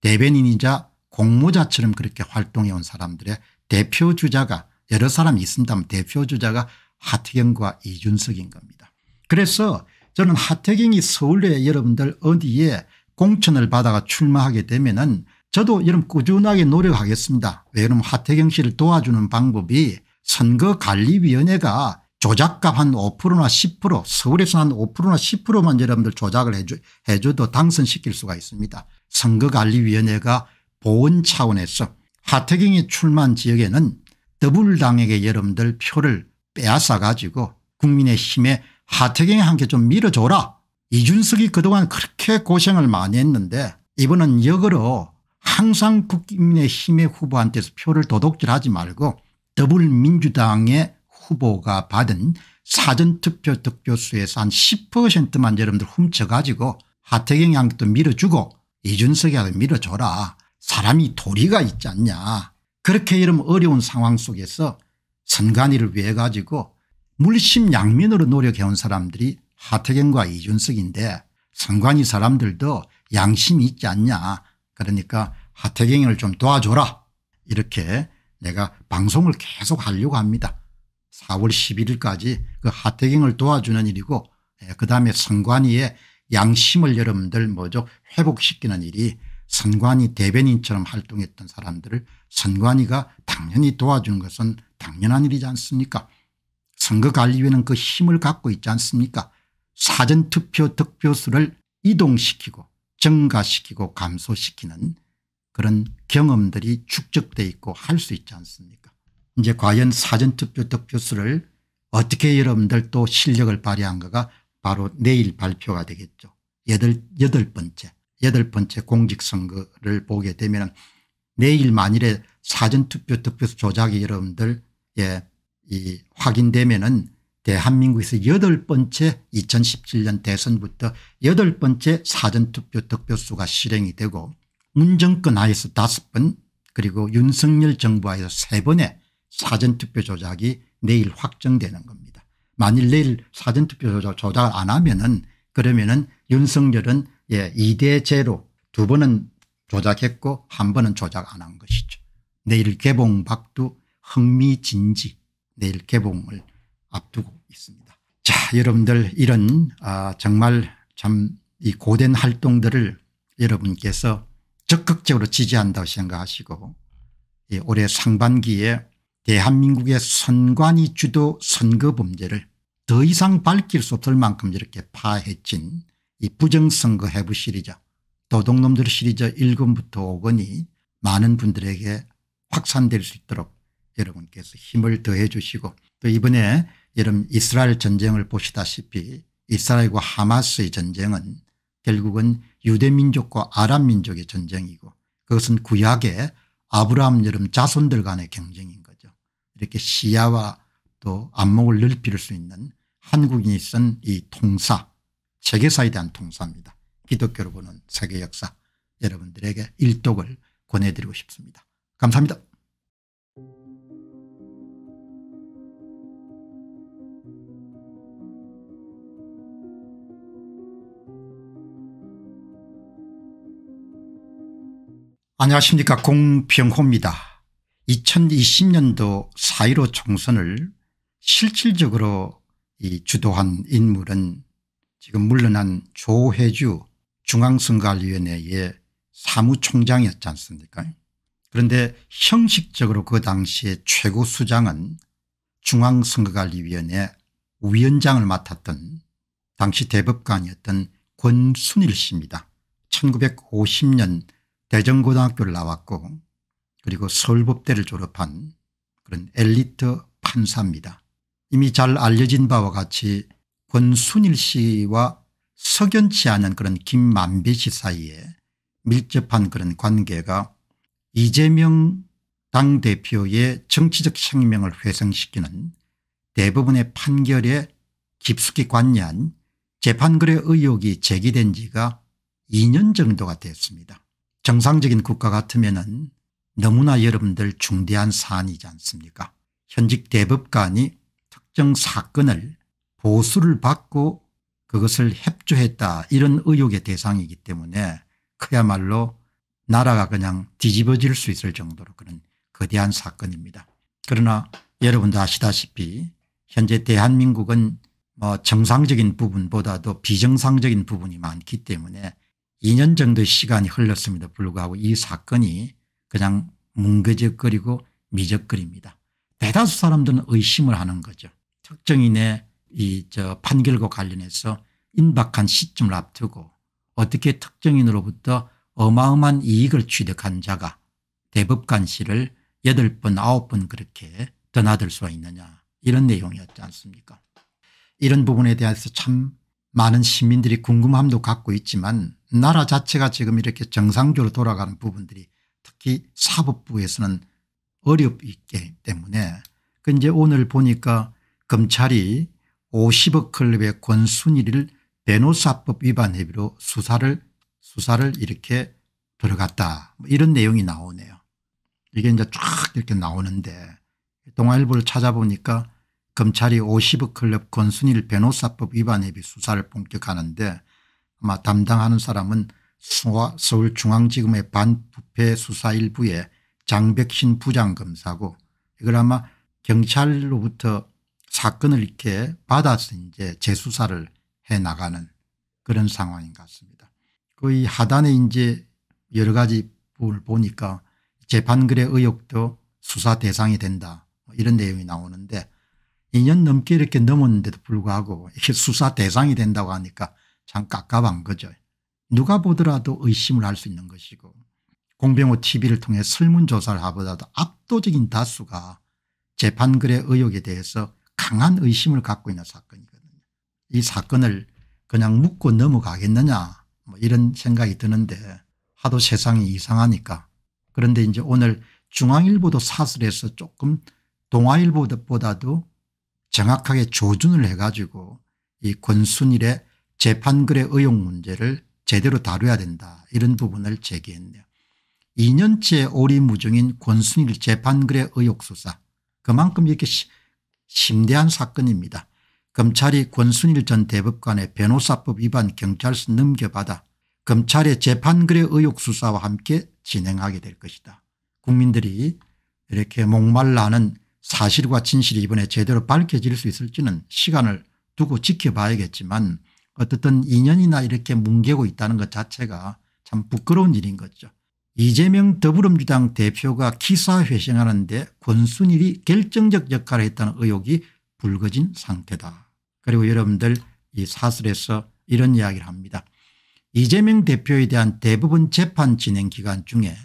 대변인이자 공모자처럼 그렇게 활동해 온 사람들의 대표주자가 여러 사람이 있습니다만 대표주자가 하태경과 이준석인 겁니다. 그래서 저는 하태경이 서울에 여러분들 어디에 공천을 받아가 출마하게 되면 은 저도 여러분 꾸준하게 노력하겠습니다. 왜 그러면 하태경 씨를 도와주는 방법이 선거관리위원회가 조작값 한 5%나 10% 서울에서 한 5%나 10%만 여러분들 조작을 해줘, 해줘도 당선시킬 수가 있습니다. 선거관리위원회가 보은 차원에서 하태경이 출마한 지역에는 더불당에게 여러분들 표를 빼앗아 가지고 국민의힘에 하태경이 함께 좀 밀어줘라. 이준석이 그동안 그렇게 고생을 많이 했는데 이번은 역으로 항상 국민의힘의 후보한테서 표를 도둑질하지 말고 더불민주당의 후보가 받은 사전투표 득표수에서 한 10%만 여러분들 훔쳐가지고 하태경 양도 밀어주고 이준석이라도 밀어줘라. 사람이 도리가 있지 않냐. 그렇게 이런 어려운 상황 속에서 선관위를 위해 가지고 물심양면으로 노력해온 사람들이 하태경과 이준석인데 선관위 사람들도 양심이 있지 않냐. 그러니까 하태경을 좀 도와줘라. 이렇게 내가 방송을 계속 하려고 합니다. 4월 11일까지 그 하태경을 도와주는 일이고 예, 그다음에 선관위의 양심을 여러분들 뭐죠 회복시키는 일이 선관위 대변인처럼 활동했던 사람들을 선관위가 당연히 도와주는 것은 당연한 일이지 않습니까 선거관리위는그 힘을 갖고 있지 않습니까 사전투표 득표수를 이동시키고 증가시키고 감소시키는 그런 경험들이 축적돼 있고 할 수 있지 않습니까 이제 과연 사전투표 득표수를 어떻게 여러분들 또 실력을 발휘한가가 바로 내일 발표가 되겠죠. 여덟, 여덟 번째, 여덟 번째 공직선거를 보게 되면 내일 만일에 사전투표 득표수 조작이 여러분들 예, 이 확인되면은 대한민국에서 여덟 번째 2017년 대선부터 여덟 번째 사전투표 득표수가 실행이 되고 문정권 하에서 다섯 번 그리고 윤석열 정부 하에서 세 번의 사전투표 조작이 내일 확정되는 겁니다. 만일 내일 사전투표 조작, 조작 안 하면은 그러면은 윤석열은 예, 2대 제로 두 번은 조작했고 한 번은 조작 안 한 것이죠. 내일 개봉 박두 흥미진지 내일 개봉을 앞두고 있습니다. 자 여러분들 이런 아, 정말 참 이 고된 활동들을 여러분께서 적극적으로 지지한다고 생각하시고 예, 올해 상반기에 대한민국의 선관위 주도 선거 범죄를 더 이상 밝힐 수 없을 만큼 이렇게 파헤친 이 부정선거 해부 시리즈 도둑놈들 시리즈 1권부터 5권이 많은 분들에게 확산될 수 있도록 여러분께서 힘을 더해 주시고 또 이번에 여러분 이스라엘 전쟁을 보시다시피 이스라엘과 하마스의 전쟁은 결국은 유대민족과 아랍민족의 전쟁이고 그것은 구약의 아브라함 여름 자손들 간의 경쟁인 것. 이렇게 시야와 또 안목을 넓힐 수 있는 한국인이 쓴 이 통사 세계사에 대한 통사입니다. 기독교로 보는 세계 역사 여러분들에게 일독을 권해드리고 싶습니다. 감사합니다. 안녕하십니까 공평호입니다 2020년도 4.15 총선을 실질적으로 주도한 인물은 지금 물러난 조혜주 중앙선관위원회의 사무총장이었지 않습니까 그런데 형식적으로 그 당시에 최고 수장은 중앙선거관리위원회 위원장을 맡았던 당시 대법관이었던 권순일 씨입니다. 1950년 대전고등학교를 나왔고 그리고 서울법대를 졸업한 그런 엘리트 판사입니다. 이미 잘 알려진 바와 같이 권순일 씨와 석연치 않은 그런 김만배 씨 사이에 밀접한 그런 관계가 이재명 당대표의 정치적 생명을 회상시키는 대부분의 판결에 깊숙이 관여한 재판글의 의혹이 제기된 지가 2년 정도가 됐습니다. 정상적인 국가 같으면 너무나 여러분들 중대한 사안이지 않습니까 현직 대법관이 특정 사건을 보수를 받고 그것을 협조했다 이런 의혹의 대상이기 때문에 그야말로 나라가 그냥 뒤집어질 수 있을 정도로 그런 거대한 사건입니다. 그러나 여러분도 아시다시피 현재 대한민국은 뭐 정상적인 부분보다도 비정상적인 부분이 많기 때문에 2년 정도의 시간이 흘렀음에도 불구하고 이 사건이 그냥 뭉개적거리고 미적거립니다. 대다수 사람들은 의심을 하는 거죠. 특정인의 이 저 판결과 관련해서 임박한 시점을 앞두고 어떻게 특정인으로부터 어마어마한 이익을 취득한 자가 대법관실을 8번 9번 그렇게 드나들 수 있느냐 이런 내용이었지 않습니까 이런 부분에 대해서 참 많은 시민들이 궁금함도 갖고 있지만 나라 자체가 지금 이렇게 정상적으로 돌아가는 부분들이 특히 사법부에서는 어렵기 때문에 그 이제 오늘 보니까 검찰이 50억 클럽의 권순일을 변호사법 위반 혐의로 수사를 수사를 이렇게 들어갔다 뭐 이런 내용이 나오네요. 이게 이제 쫙 이렇게 나오는데 동아일보를 찾아보니까 검찰이 50억 클럽 권순일 변호사법 위반 혐의 수사를 본격하는데 아마 담당하는 사람은 서울중앙지검의 반부패 수사 일부의 장백신 부장검사고 이걸 아마 경찰로부터 사건을 이렇게 받아서 이제 재수사를 해 나가는 그런 상황인 것 같습니다. 거의 하단에 이제 여러 가지 부분을 보니까 재판글의 의혹도 수사 대상이 된다 뭐 이런 내용이 나오는데 2년 넘게 이렇게 넘었는데도 불구하고 이게 수사 대상이 된다고 하니까 참 깝깝한 거죠. 누가 보더라도 의심을 할 수 있는 것이고 공병호 tv를 통해 설문조사를 하보다도 압도적인 다수가 재판글의 의혹에 대해서 강한 의심을 갖고 있는 사건이거든요. 이 사건을 그냥 묻고 넘어가겠느냐 뭐 이런 생각이 드는데 하도 세상이 이상하니까 그런데 이제 오늘 중앙일보도 사설에서 조금 동아일보보다도 정확하게 조준을 해가지고 이 권순일의 재판글의 의혹 문제를 제대로 다뤄야 된다 이런 부분을 제기했네요. 2년째 오리무중인 권순일 재판글의 의혹수사 그만큼 이렇게 심대한 사건입니다. 검찰이 권순일 전 대법관의 변호사법 위반 경찰서 넘겨받아 검찰의 재판글의 의혹수사와 함께 진행하게 될 것이다. 국민들이 이렇게 목말라하는 사실과 진실이 이번에 제대로 밝혀질 수 있을지는 시간을 두고 지켜봐야겠지만 어쨌든 2년이나 이렇게 뭉개고 있다는 것 자체가 참 부끄러운 일인 거죠. 이재명 더불어민주당 대표가 기사회생하는데 권순일이 결정적 역할을 했다는 의혹이 불거진 상태다. 그리고 여러분들 이 사설에서 이런 이야기를 합니다. 이재명 대표에 대한 대부분 재판 진행 기간 중에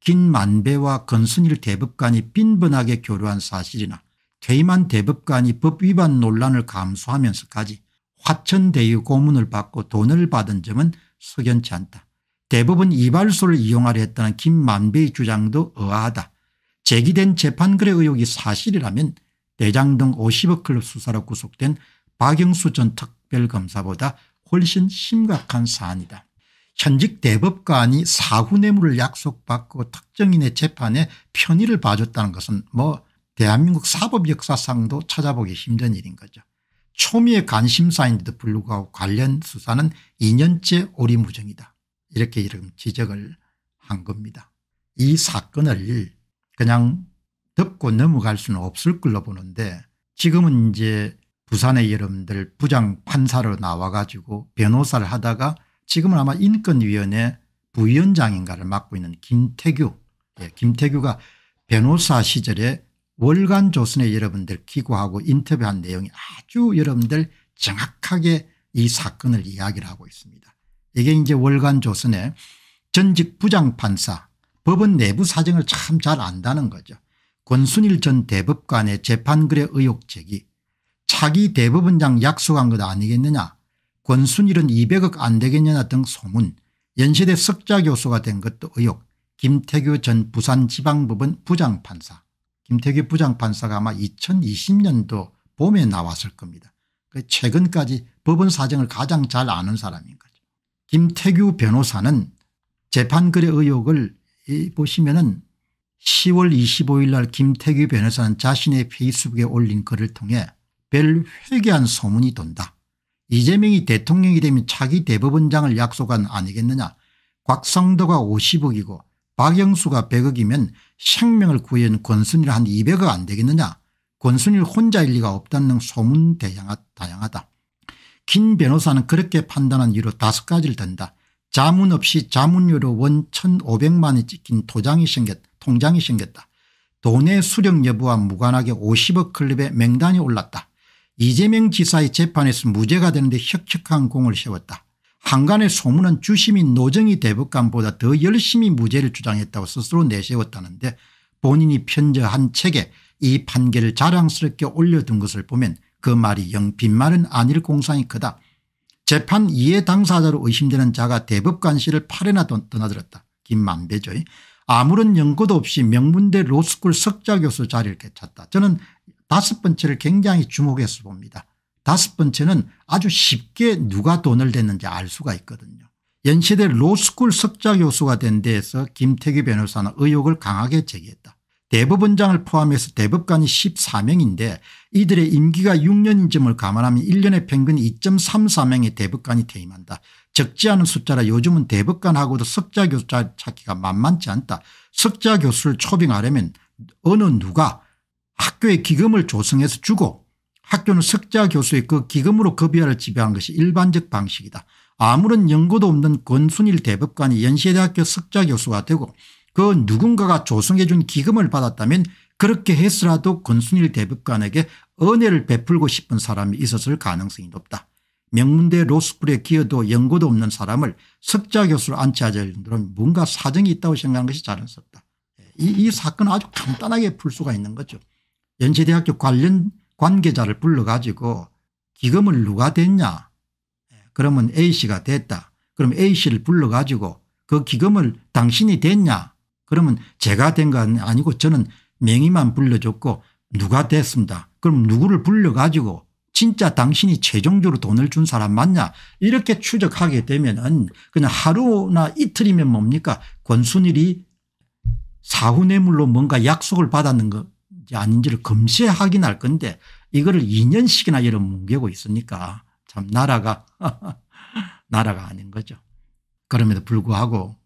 김 만배와 권순일 대법관이 빈번하게 교류한 사실이나 퇴임한 대법관이 법 위반 논란을 감수하면서까지 화천대유 고문을 받고 돈을 받은 점은 석연치 않다. 대법원 이발소를 이용하려 했다는 김만배의 주장도 의아하다. 제기된 재판글의 의혹이 사실이라면 대장 등 50억 클럽 수사로 구속된 박영수 전 특별검사보다 훨씬 심각한 사안이다. 현직 대법관이 사후 뇌물을 약속받고 특정인의 재판에 편의를 봐줬다는 것은 뭐 대한민국 사법 역사상도 찾아보기 힘든 일인 거죠. 초미의 관심사인데도 불구하고 관련 수사는 2년째 오리무중이다 이렇게 이름 지적을 한 겁니다. 이 사건을 그냥 덮고 넘어갈 수는 없을 걸로 보는데 지금은 이제 부산의 여러분들 부장 판사로 나와 가지고 변호사를 하다가 지금은 아마 인권위원회 부위원장인가를 맡고 있는 김태규 예, 김태규가 변호사 시절에 월간 조선에 여러분들 기고하고 인터뷰한 내용이 아주 여러분들 정확하게 이 사건을 이야기를 하고 있습니다. 이게 이제 월간 조선의 전직 부장판사 법원 내부 사정을 참 잘 안다는 거죠. 권순일 전 대법관의 재판글의 의혹 제기 차기 대법원장 약속한 것 아니겠느냐 권순일은 200억 안 되겠느냐 등 소문 연시대 석자 교수가 된 것도 의혹 김태규 전 부산지방법원 부장판사 김태규 부장판사가 아마 2020년도 봄에 나왔을 겁니다. 그 최근까지 법원 사정을 가장 잘 아는 사람인 거죠. 김태규 변호사는 재판거래 의혹을 보시면 은 10월 25일 날 김태규 변호사는 자신의 페이스북에 올린 글을 통해 별 회개한 소문이 돈다. 이재명이 대통령이 되면 차기 대법원장을 약속한 아니겠느냐. 곽성도가 50억이고 박영수가 100억이면 생명을 구해온 권순일 한 200억 안 되겠느냐 권순일 혼자일 리가 없다는 소문 다양하다. 김 변호사는 그렇게 판단한 이유로 다섯 가지를 든다. 자문 없이 자문료로 원 1,500만이 찍힌 도장이 생겼, 통장이 생겼다. 돈의 수령 여부와 무관하게 50억 클럽의 맹단이 올랐다. 이재명 지사의 재판에서 무죄가 되는데 혁혁한 공을 세웠다. 한간의 소문은 주심인 노정희 대법관보다 더 열심히 무죄를 주장했다고 스스로 내세웠다는데 본인이 편저한 책에 이 판결을 자랑스럽게 올려둔 것을 보면 그 말이 영 빈말은 아닐 공상이 크다. 재판 이해 당사자로 의심되는 자가 대법관실을 팔에나 떠나들었다. 김만배죠. 아무런 연고도 없이 명문대 로스쿨 석좌교수 자리를 개쳤다. 저는 다섯 번째를 굉장히 주목해서 봅니다. 다섯 번째는 아주 쉽게 누가 돈을 댔는지 알 수가 있거든요. 연세대 로스쿨 석자 교수가 된 데에서 김태기 변호사는 의혹을 강하게 제기했다. 대법원장을 포함해서 대법관이 14명인데 이들의 임기가 6년인 점을 감안하면 1년에 평균 2.34명의 대법관이 퇴임한다. 적지 않은 숫자라 요즘은 대법관하고도 석자 교수 찾기가 만만치 않다. 석자 교수를 초빙하려면 어느 누가 학교에 기금을 조성해서 주고 학교는 석자 교수의 그 기금으로 급여를 지배한 것이 일반적 방식이다. 아무런 연고도 없는 권순일 대법관이 연세대학교 석자 교수가 되고 그 누군가가 조성해 준 기금을 받았다면 그렇게 했으라도 권순일 대법관에게 은혜를 베풀고 싶은 사람이 있었을 가능성이 높다. 명문대 로스쿨에 기여도 연고도 없는 사람을 석자 교수로 앉혀야 될 정도는 뭔가 사정이 있다고 생각하는 것이 자연스럽다. 예, 이, 이 사건은 아주 간단하게 풀 수가 있는 거죠. 연세대학교 관련 관계자를 불러가지고 기금을 누가 댔냐 예, 그러면 A씨가 됐다. 그럼 A씨를 불러가지고 그 기금을 당신이 댔냐 그러면 제가 된 건 아니고 저는 명의만 불러줬고 누가 됐습니다. 그럼 누구를 불러가지고 진짜 당신이 최종적으로 돈을 준 사람 맞냐 이렇게 추적하게 되면 은 그냥 하루나 이틀이면 뭡니까 권순일이 사후 뇌물로 뭔가 약속을 받았는 것 아닌지를 검시에 확인할 건데 이거를 2년씩이나 여러 뭉개고 있으니까 참 나라가 나라가 아닌 거죠. 그럼에도 불구하고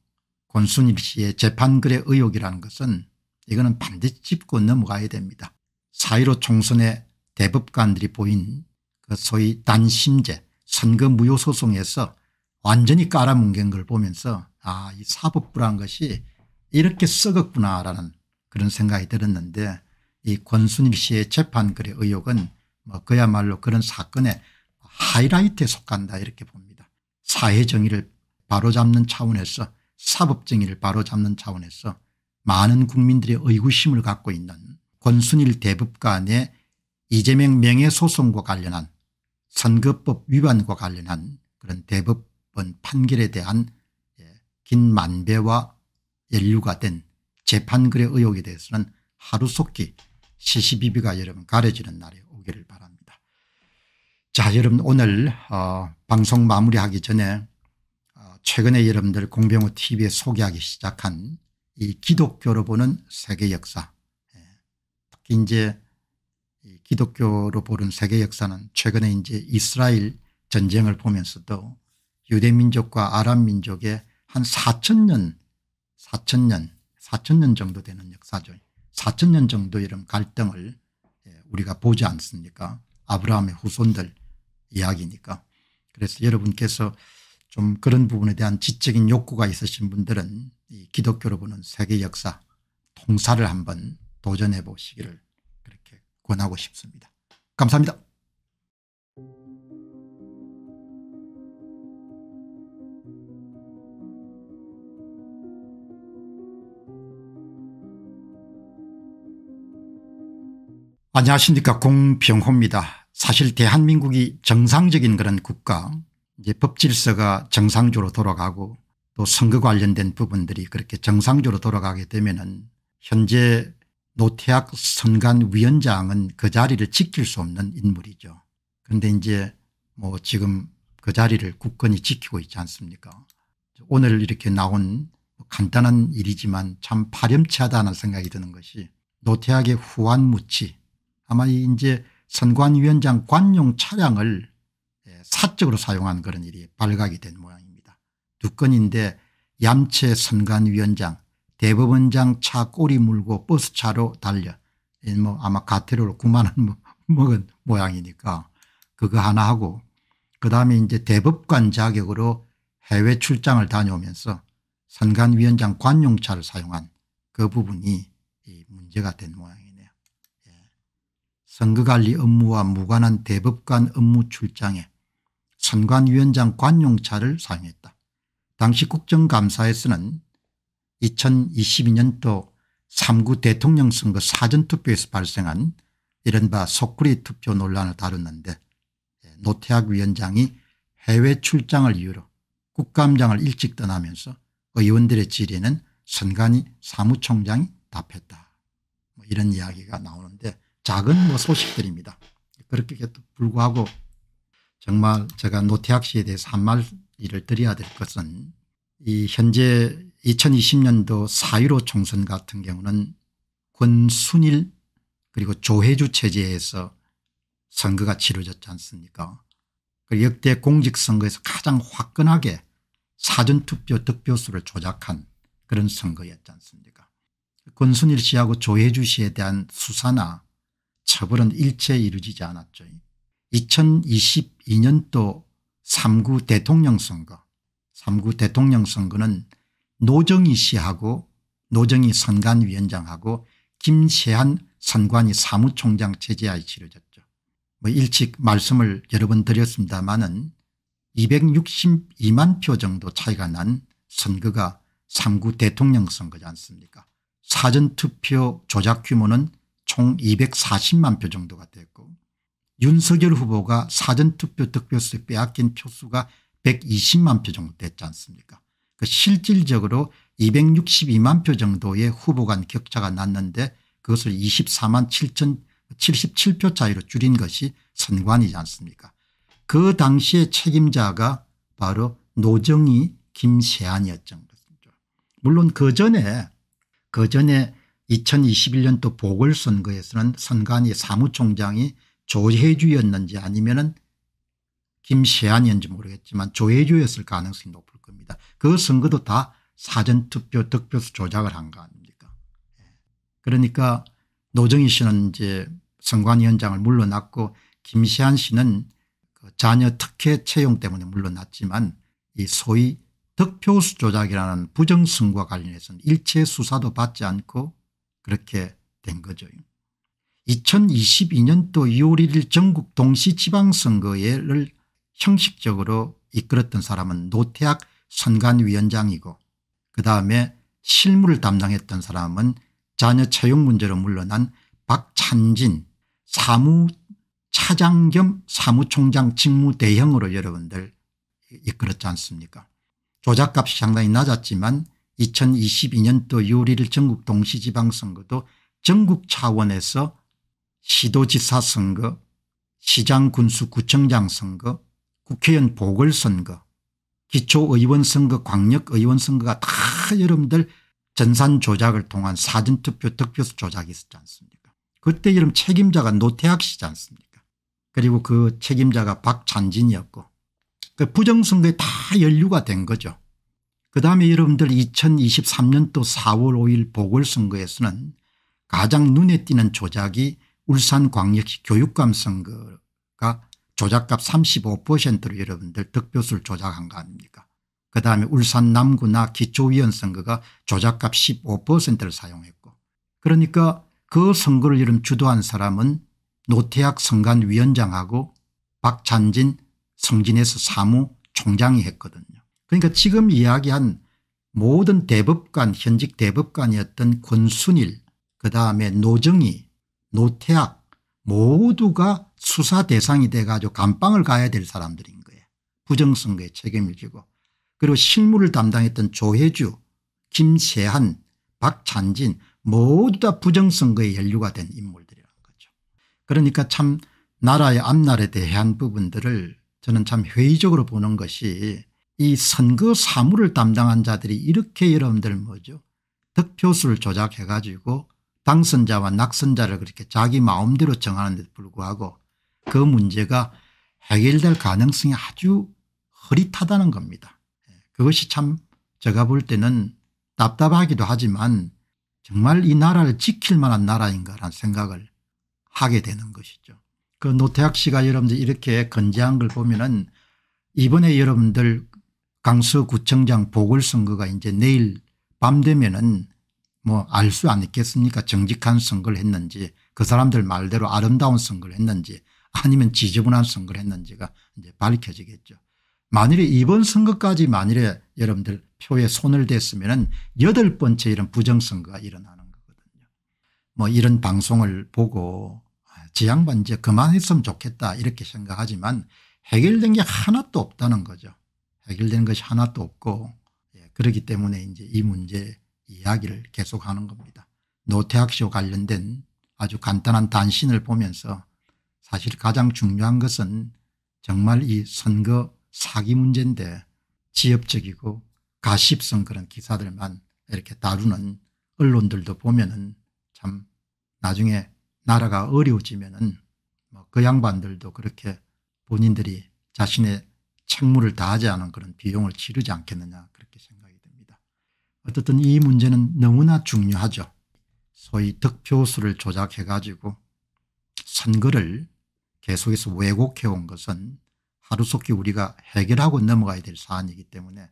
권순일 씨의 재판글의 의혹이라는 것은 이거는 반드시 짚고 넘어가야 됩니다. 사1로 총선의 대법관들이 보인 그 소위 단심제 선거 무효 소송에서 완전히 깔아뭉갠 걸 보면서 아이 사법부란 것이 이렇게 썩었구나라는 그런 생각이 들었는데 이 권순일 씨의 재판글의 의혹은 뭐 그야말로 그런 사건의 하이라이트에 속한다 이렇게 봅니다. 사회정의를 바로잡는 차원에서 사법정의를 바로잡는 차원에서 많은 국민들의 의구심을 갖고 있는 권순일 대법관의 이재명 명예소송과 관련한 선거법 위반과 관련한 그런 대법원 판결에 대한 예, 긴 만배와 연류가 된 재판글의 의혹에 대해서는 하루속히 시시비비가 여러분 가려지는 날이 오기를 바랍니다. 자 여러분 오늘 어, 방송 마무리하기 전에 어, 최근에 여러분들 공병호 tv에 소개하기 시작한 이 기독교로 보는 세계 역사 예. 특히 이제 기독교로 보는 세계 역사는 최근에 이제 이스라엘 전쟁을 보면서도 유대민족과 아랍민족의 한 4천 년, 4천 년, 4천 년 정도 되는 역사죠. 4천 년 정도 이런 갈등을 예, 우리가 보지 않습니까 아브라함의 후손들 이야기니까 그래서 여러분께서 좀 그런 부분에 대한 지적인 욕구가 있으신 분들은 이 기독교로 보는 세계 역사 통사를 한번 도전해 보시기를 그렇게 권하고 싶습니다. 감사합니다. 안녕하십니까 공병호입니다. 사실 대한민국이 정상적인 그런 국가 이제 법질서가 정상적으로 돌아가고 또 선거 관련된 부분들이 그렇게 정상적으로 돌아가게 되면 은 현재 노태학 선관위원장은 그 자리를 지킬 수 없는 인물이죠. 그런데 이제 뭐 지금 그 자리를 굳건히 지키고 있지 않습니까 오늘 이렇게 나온 뭐 간단한 일이지만 참 파렴치하다는 생각이 드는 것이 노태학의 후한 무치 아마 이제 선관위원장 관용 차량을 예, 사적으로 사용한 그런 일이 발각이 된 모양입니다. 두 건인데 얌체 선관위원장 대법원장 차 꼬리 물고 버스차로 달려 뭐 아마 가태료로 9만 원 뭐, 먹은 모양이니까 그거 하나 하고 그다음에 이제 대법관 자격으로 해외 출장을 다녀오면서 선관위원장 관용차를 사용한 그 부분이 문제가 된 모양입니다. 선거관리 업무와 무관한 대법관 업무 출장에 선관위원장 관용차를 사용했다. 당시 국정감사에서는 2022년도 3구 대통령 선거 사전투표에서 발생한 이른바 소쿠리 투표 논란을 다뤘는데 노태학 위원장이 해외 출장을 이유로 국감장을 일찍 떠나면서 의원들의 질의는 선관위 사무총장이 답했다. 뭐 이런 이야기가 나오는데 작은 뭐 소식들입니다. 그렇게도 불구하고 정말 제가 노태학 씨에 대해서 한 말을 드려야 될 것은 이 현재 2020년도 4.15 총선 같은 경우는 권순일 그리고 조혜주 체제에서 선거가 치러졌지 않습니까 그 역대 공직선거에서 가장 화끈하게 사전투표 득표수를 조작한 그런 선거였지 않습니까 권순일 씨하고 조혜주 씨에 대한 수사나 처벌은 일체 이루어지지 않았죠. 2022년도 3구 대통령 선거 3구 대통령 선거는 노정희 씨하고 노정희 선관위원장하고 김세한 선관위 사무총장 체제하에 치러졌죠. 뭐 일찍 말씀을 여러 번 드렸습니다마는 262만 표 정도 차이가 난 선거가 3구 대통령 선거지 않습니까 사전투표 조작 규모는 총 240만 표 정도가 됐고 윤석열 후보가 사전투표 득표수에 빼앗긴 표수가 120만 표 정도 됐지 않습니까 그 실질적으로 262만 표 정도의 후보 간 격차가 났는데 그것을 24만 7천 77표 차이로 줄인 것이 선관이지 않습니까 그 당시의 책임자가 바로 노정희 김세안이었던 것입니다. 물론 그 전에 그 전에 2021년 도 보궐선거에서는 선관위 사무총장이 조혜주였는지 아니면 은김세안이었는지 모르겠지만 조혜주였을 가능성이 높을 겁니다. 그 선거도 다 사전투표 득표수 조작을 한 거 아닙니까 예. 그러니까 노정희 씨는 이제 선관위원장을 물러났고 김시한 씨는 그 자녀 특혜 채용 때문에 물러났지만 이 소위 득표수 조작이라는 부정선거와 관련해서는 일체 수사도 받지 않고 그렇게 된 거죠. 2022년도 2월 1일 전국 동시 지방선거를 형식적으로 이끌었던 사람은 노태학 선관위원장이고 그다음에 실무를 담당했던 사람은 자녀 채용 문제로 물러난 박찬진 사무차장 겸 사무총장 직무대행으로 여러분들 이끌었지 않습니까 조작값이 상당히 낮았지만 2022년도 요리를 전국 동시지방선거도 전국 차원에서 시도지사 선거 시장 군수 구청장 선거 국회의원 보궐선거 기초의원 선거 광역의원 선거가 다 여러분들 전산 조작을 통한 사전투표 득표수 조작이 있었지 않습니까 그때 여러분 책임자가 노태학 씨지 않습니까 그리고 그 책임자가 박찬진이었고 그 부정선거에 다연류가된 거죠 그다음에 여러분들 2023년도 4월 5일 보궐선거에서는 가장 눈에 띄는 조작이 울산광역시 교육감 선거가 조작값 35%로 여러분들 득표수를 조작한 거 아닙니까 그다음에 울산 남구나 기초위원 선거가 조작값 15%를 사용했고 그러니까 그 선거를 이름 주도한 사람은 노태학 선관위원장하고 박찬진 성진에서 사무총장이 했거든요. 그러니까 지금 이야기한 모든 대법관 현직 대법관이었던 권순일 그다음에 노정희 노태학 모두가 수사 대상이 돼가지고 감방을 가야 될 사람들인 거예요. 부정선거에 책임을 지고 그리고 실무를 담당했던 조혜주 김세한 박찬진 모두 다 부정선거에 연루가 된 인물들이라는 거죠. 그러니까 참 나라의 앞날에 대한 부분들을 저는 참 회의적으로 보는 것이 이 선거 사무를 담당한 자들이 이렇게 여러분들 뭐죠 득표수를 조작해 가지고 당선자와 낙선자를 그렇게 자기 마음대로 정하는데 도 불구하고 그 문제가 해결될 가능성이 아주 흐릿하다는 겁니다. 예, 그것이 참 제가 볼 때는 답답하기도 하지만 정말 이 나라를 지킬 만한 나라인가라는 생각을 하게 되는 것이죠. 그 노태학 씨가 여러분들 이렇게 건재한 걸 보면은 이번에 여러분들 강서구청장 보궐선거가 이제 내일 밤 되면은 뭐 알 수 안있겠습니까 정직한 선거를 했는지 그 사람들 말대로 아름다운 선거를 했는지 아니면 지저분한 선거를 했는지가 이제 밝혀지겠죠. 만일에 이번 선거까지 만일에 여러분들 표에 손을 댔으면 여덟 번째 이런 부정선거가 일어나는 거거든요. 뭐 이런 방송을 보고 지 아, 양반 이제 그만했으면 좋겠다 이렇게 생각하지만 해결된 게 하나도 없다는 거죠. 해결되는 것이 하나도 없고 예, 그렇기 때문에 이제 이 문제 이야기를 계속하는 겁니다. 노태학쇼 관련된 아주 간단한 단신을 보면서 사실 가장 중요한 것은 정말 이 선거 사기 문제인데 지엽적이고 가십성 그런 기사들만 이렇게 다루는 언론들도 보면은 참 나중에 나라가 어려워지면은 뭐그 양반들도 그렇게 본인들이 자신의 책무를 다하지 않은 그런 비용을 치르지 않겠느냐 그렇게 생각이 됩니다. 어쨌든 이 문제는 너무나 중요하죠. 소위 득표수를 조작해 가지고 선거를 계속해서 왜곡해온 것은 하루속히 우리가 해결하고 넘어가야 될 사안이기 때문에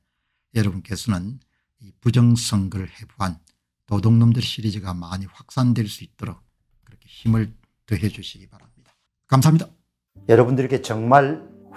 여러분께서는 이 부정선거를 해부한 도둑놈들 시리즈가 많이 확산될 수 있도록 그렇게 힘을 더해 주시기 바랍니다. 감사합니다. 여러분들께 정말